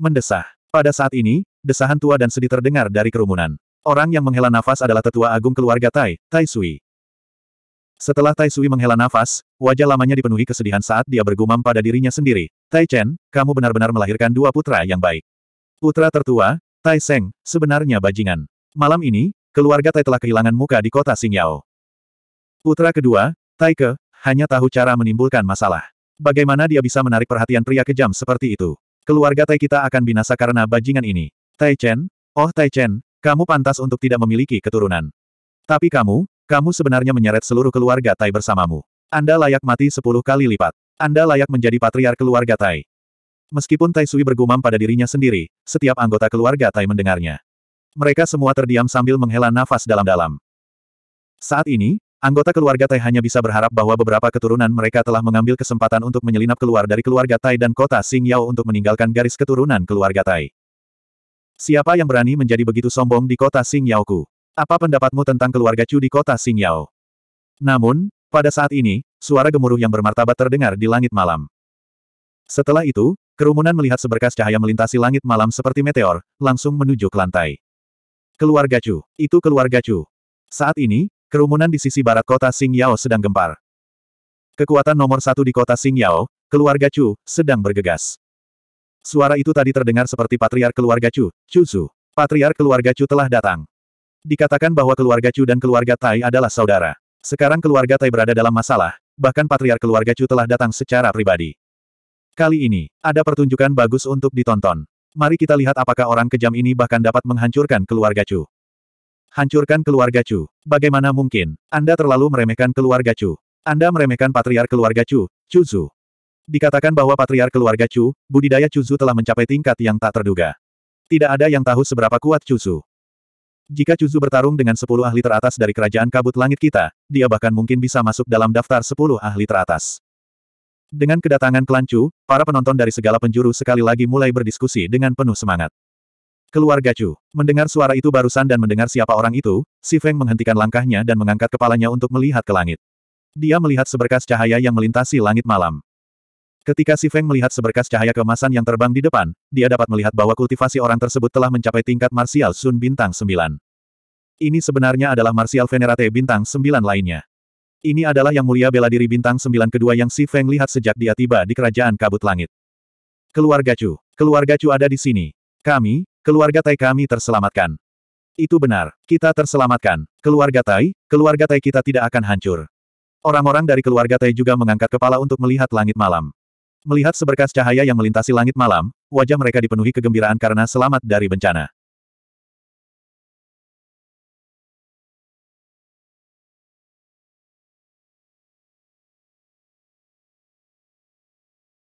Mendesah. Pada saat ini, desahan tua dan sedih terdengar dari kerumunan. Orang yang menghela nafas adalah tetua agung keluarga Tai, Tai Sui. Setelah Tai Sui menghela nafas, wajah lamanya dipenuhi kesedihan saat dia bergumam pada dirinya sendiri. Tai Chen, kamu benar-benar melahirkan dua putra yang baik. Putra tertua, Tai Seng, sebenarnya bajingan. Malam ini, keluarga Tai telah kehilangan muka di kota Xingyao. Putra kedua, Tai Ke, hanya tahu cara menimbulkan masalah. Bagaimana dia bisa menarik perhatian pria kejam seperti itu? Keluarga Tai kita akan binasa karena bajingan ini. Tai Chen, oh Tai Chen, kamu pantas untuk tidak memiliki keturunan. Tapi kamu, kamu sebenarnya menyeret seluruh keluarga Tai bersamamu. Anda layak mati sepuluh kali lipat. Anda layak menjadi patriar keluarga Tai. Meskipun Tai Sui bergumam pada dirinya sendiri, setiap anggota keluarga Tai mendengarnya. Mereka semua terdiam sambil menghela nafas dalam-dalam. Saat ini, anggota keluarga Tai hanya bisa berharap bahwa beberapa keturunan mereka telah mengambil kesempatan untuk menyelinap keluar dari keluarga Tai dan kota Xing Yao untuk meninggalkan garis keturunan keluarga Tai. Siapa yang berani menjadi begitu sombong di kota Xingyaoku? Apa pendapatmu tentang keluarga Chu di kota Xingyao? Namun, pada saat ini, suara gemuruh yang bermartabat terdengar di langit malam. Setelah itu, kerumunan melihat seberkas cahaya melintasi langit malam seperti meteor, langsung menuju ke lantai. Keluarga Chu, itu keluarga Chu. Saat ini, kerumunan di sisi barat kota Xingyao sedang gempar. Kekuatan nomor satu di kota Xingyao, keluarga Chu, sedang bergegas. Suara itu tadi terdengar seperti patriar keluarga Chu, Chu Zhu. Patriar keluarga Chu telah datang. Dikatakan bahwa keluarga Chu dan keluarga Tai adalah saudara. Sekarang keluarga Tai berada dalam masalah, bahkan patriar keluarga Chu telah datang secara pribadi. Kali ini, ada pertunjukan bagus untuk ditonton. Mari kita lihat apakah orang kejam ini bahkan dapat menghancurkan keluarga Chu. Hancurkan keluarga Chu. Bagaimana mungkin? Anda terlalu meremehkan keluarga Chu. Anda meremehkan patriar keluarga Chu, Chu Zhu. Dikatakan bahwa patriar keluarga Chu, budidaya Chuzu telah mencapai tingkat yang tak terduga. Tidak ada yang tahu seberapa kuat Chuzu. Jika Chuzu bertarung dengan 10 ahli teratas dari kerajaan kabut langit kita, dia bahkan mungkin bisa masuk dalam daftar 10 ahli teratas. Dengan kedatangan klan Chu, para penonton dari segala penjuru sekali lagi mulai berdiskusi dengan penuh semangat. Keluarga Chu, mendengar suara itu barusan dan mendengar siapa orang itu, Si Feng menghentikan langkahnya dan mengangkat kepalanya untuk melihat ke langit. Dia melihat seberkas cahaya yang melintasi langit malam. Ketika Si Feng melihat seberkas cahaya kemasan yang terbang di depan, dia dapat melihat bahwa kultivasi orang tersebut telah mencapai tingkat marsial Sun Bintang 9. Ini sebenarnya adalah marsial Venerate Bintang 9 lainnya. Ini adalah yang mulia bela diri Bintang 9 kedua yang Si Feng lihat sejak dia tiba di Kerajaan Kabut Langit. Keluarga Chu. Keluarga Chu ada di sini. Kami, keluarga Tai kami terselamatkan. Itu benar, kita terselamatkan. Keluarga Tai, keluarga Tai kita tidak akan hancur. Orang-orang dari keluarga Tai juga mengangkat kepala untuk melihat langit malam. Melihat seberkas cahaya yang melintasi langit malam, wajah mereka dipenuhi kegembiraan karena selamat dari bencana.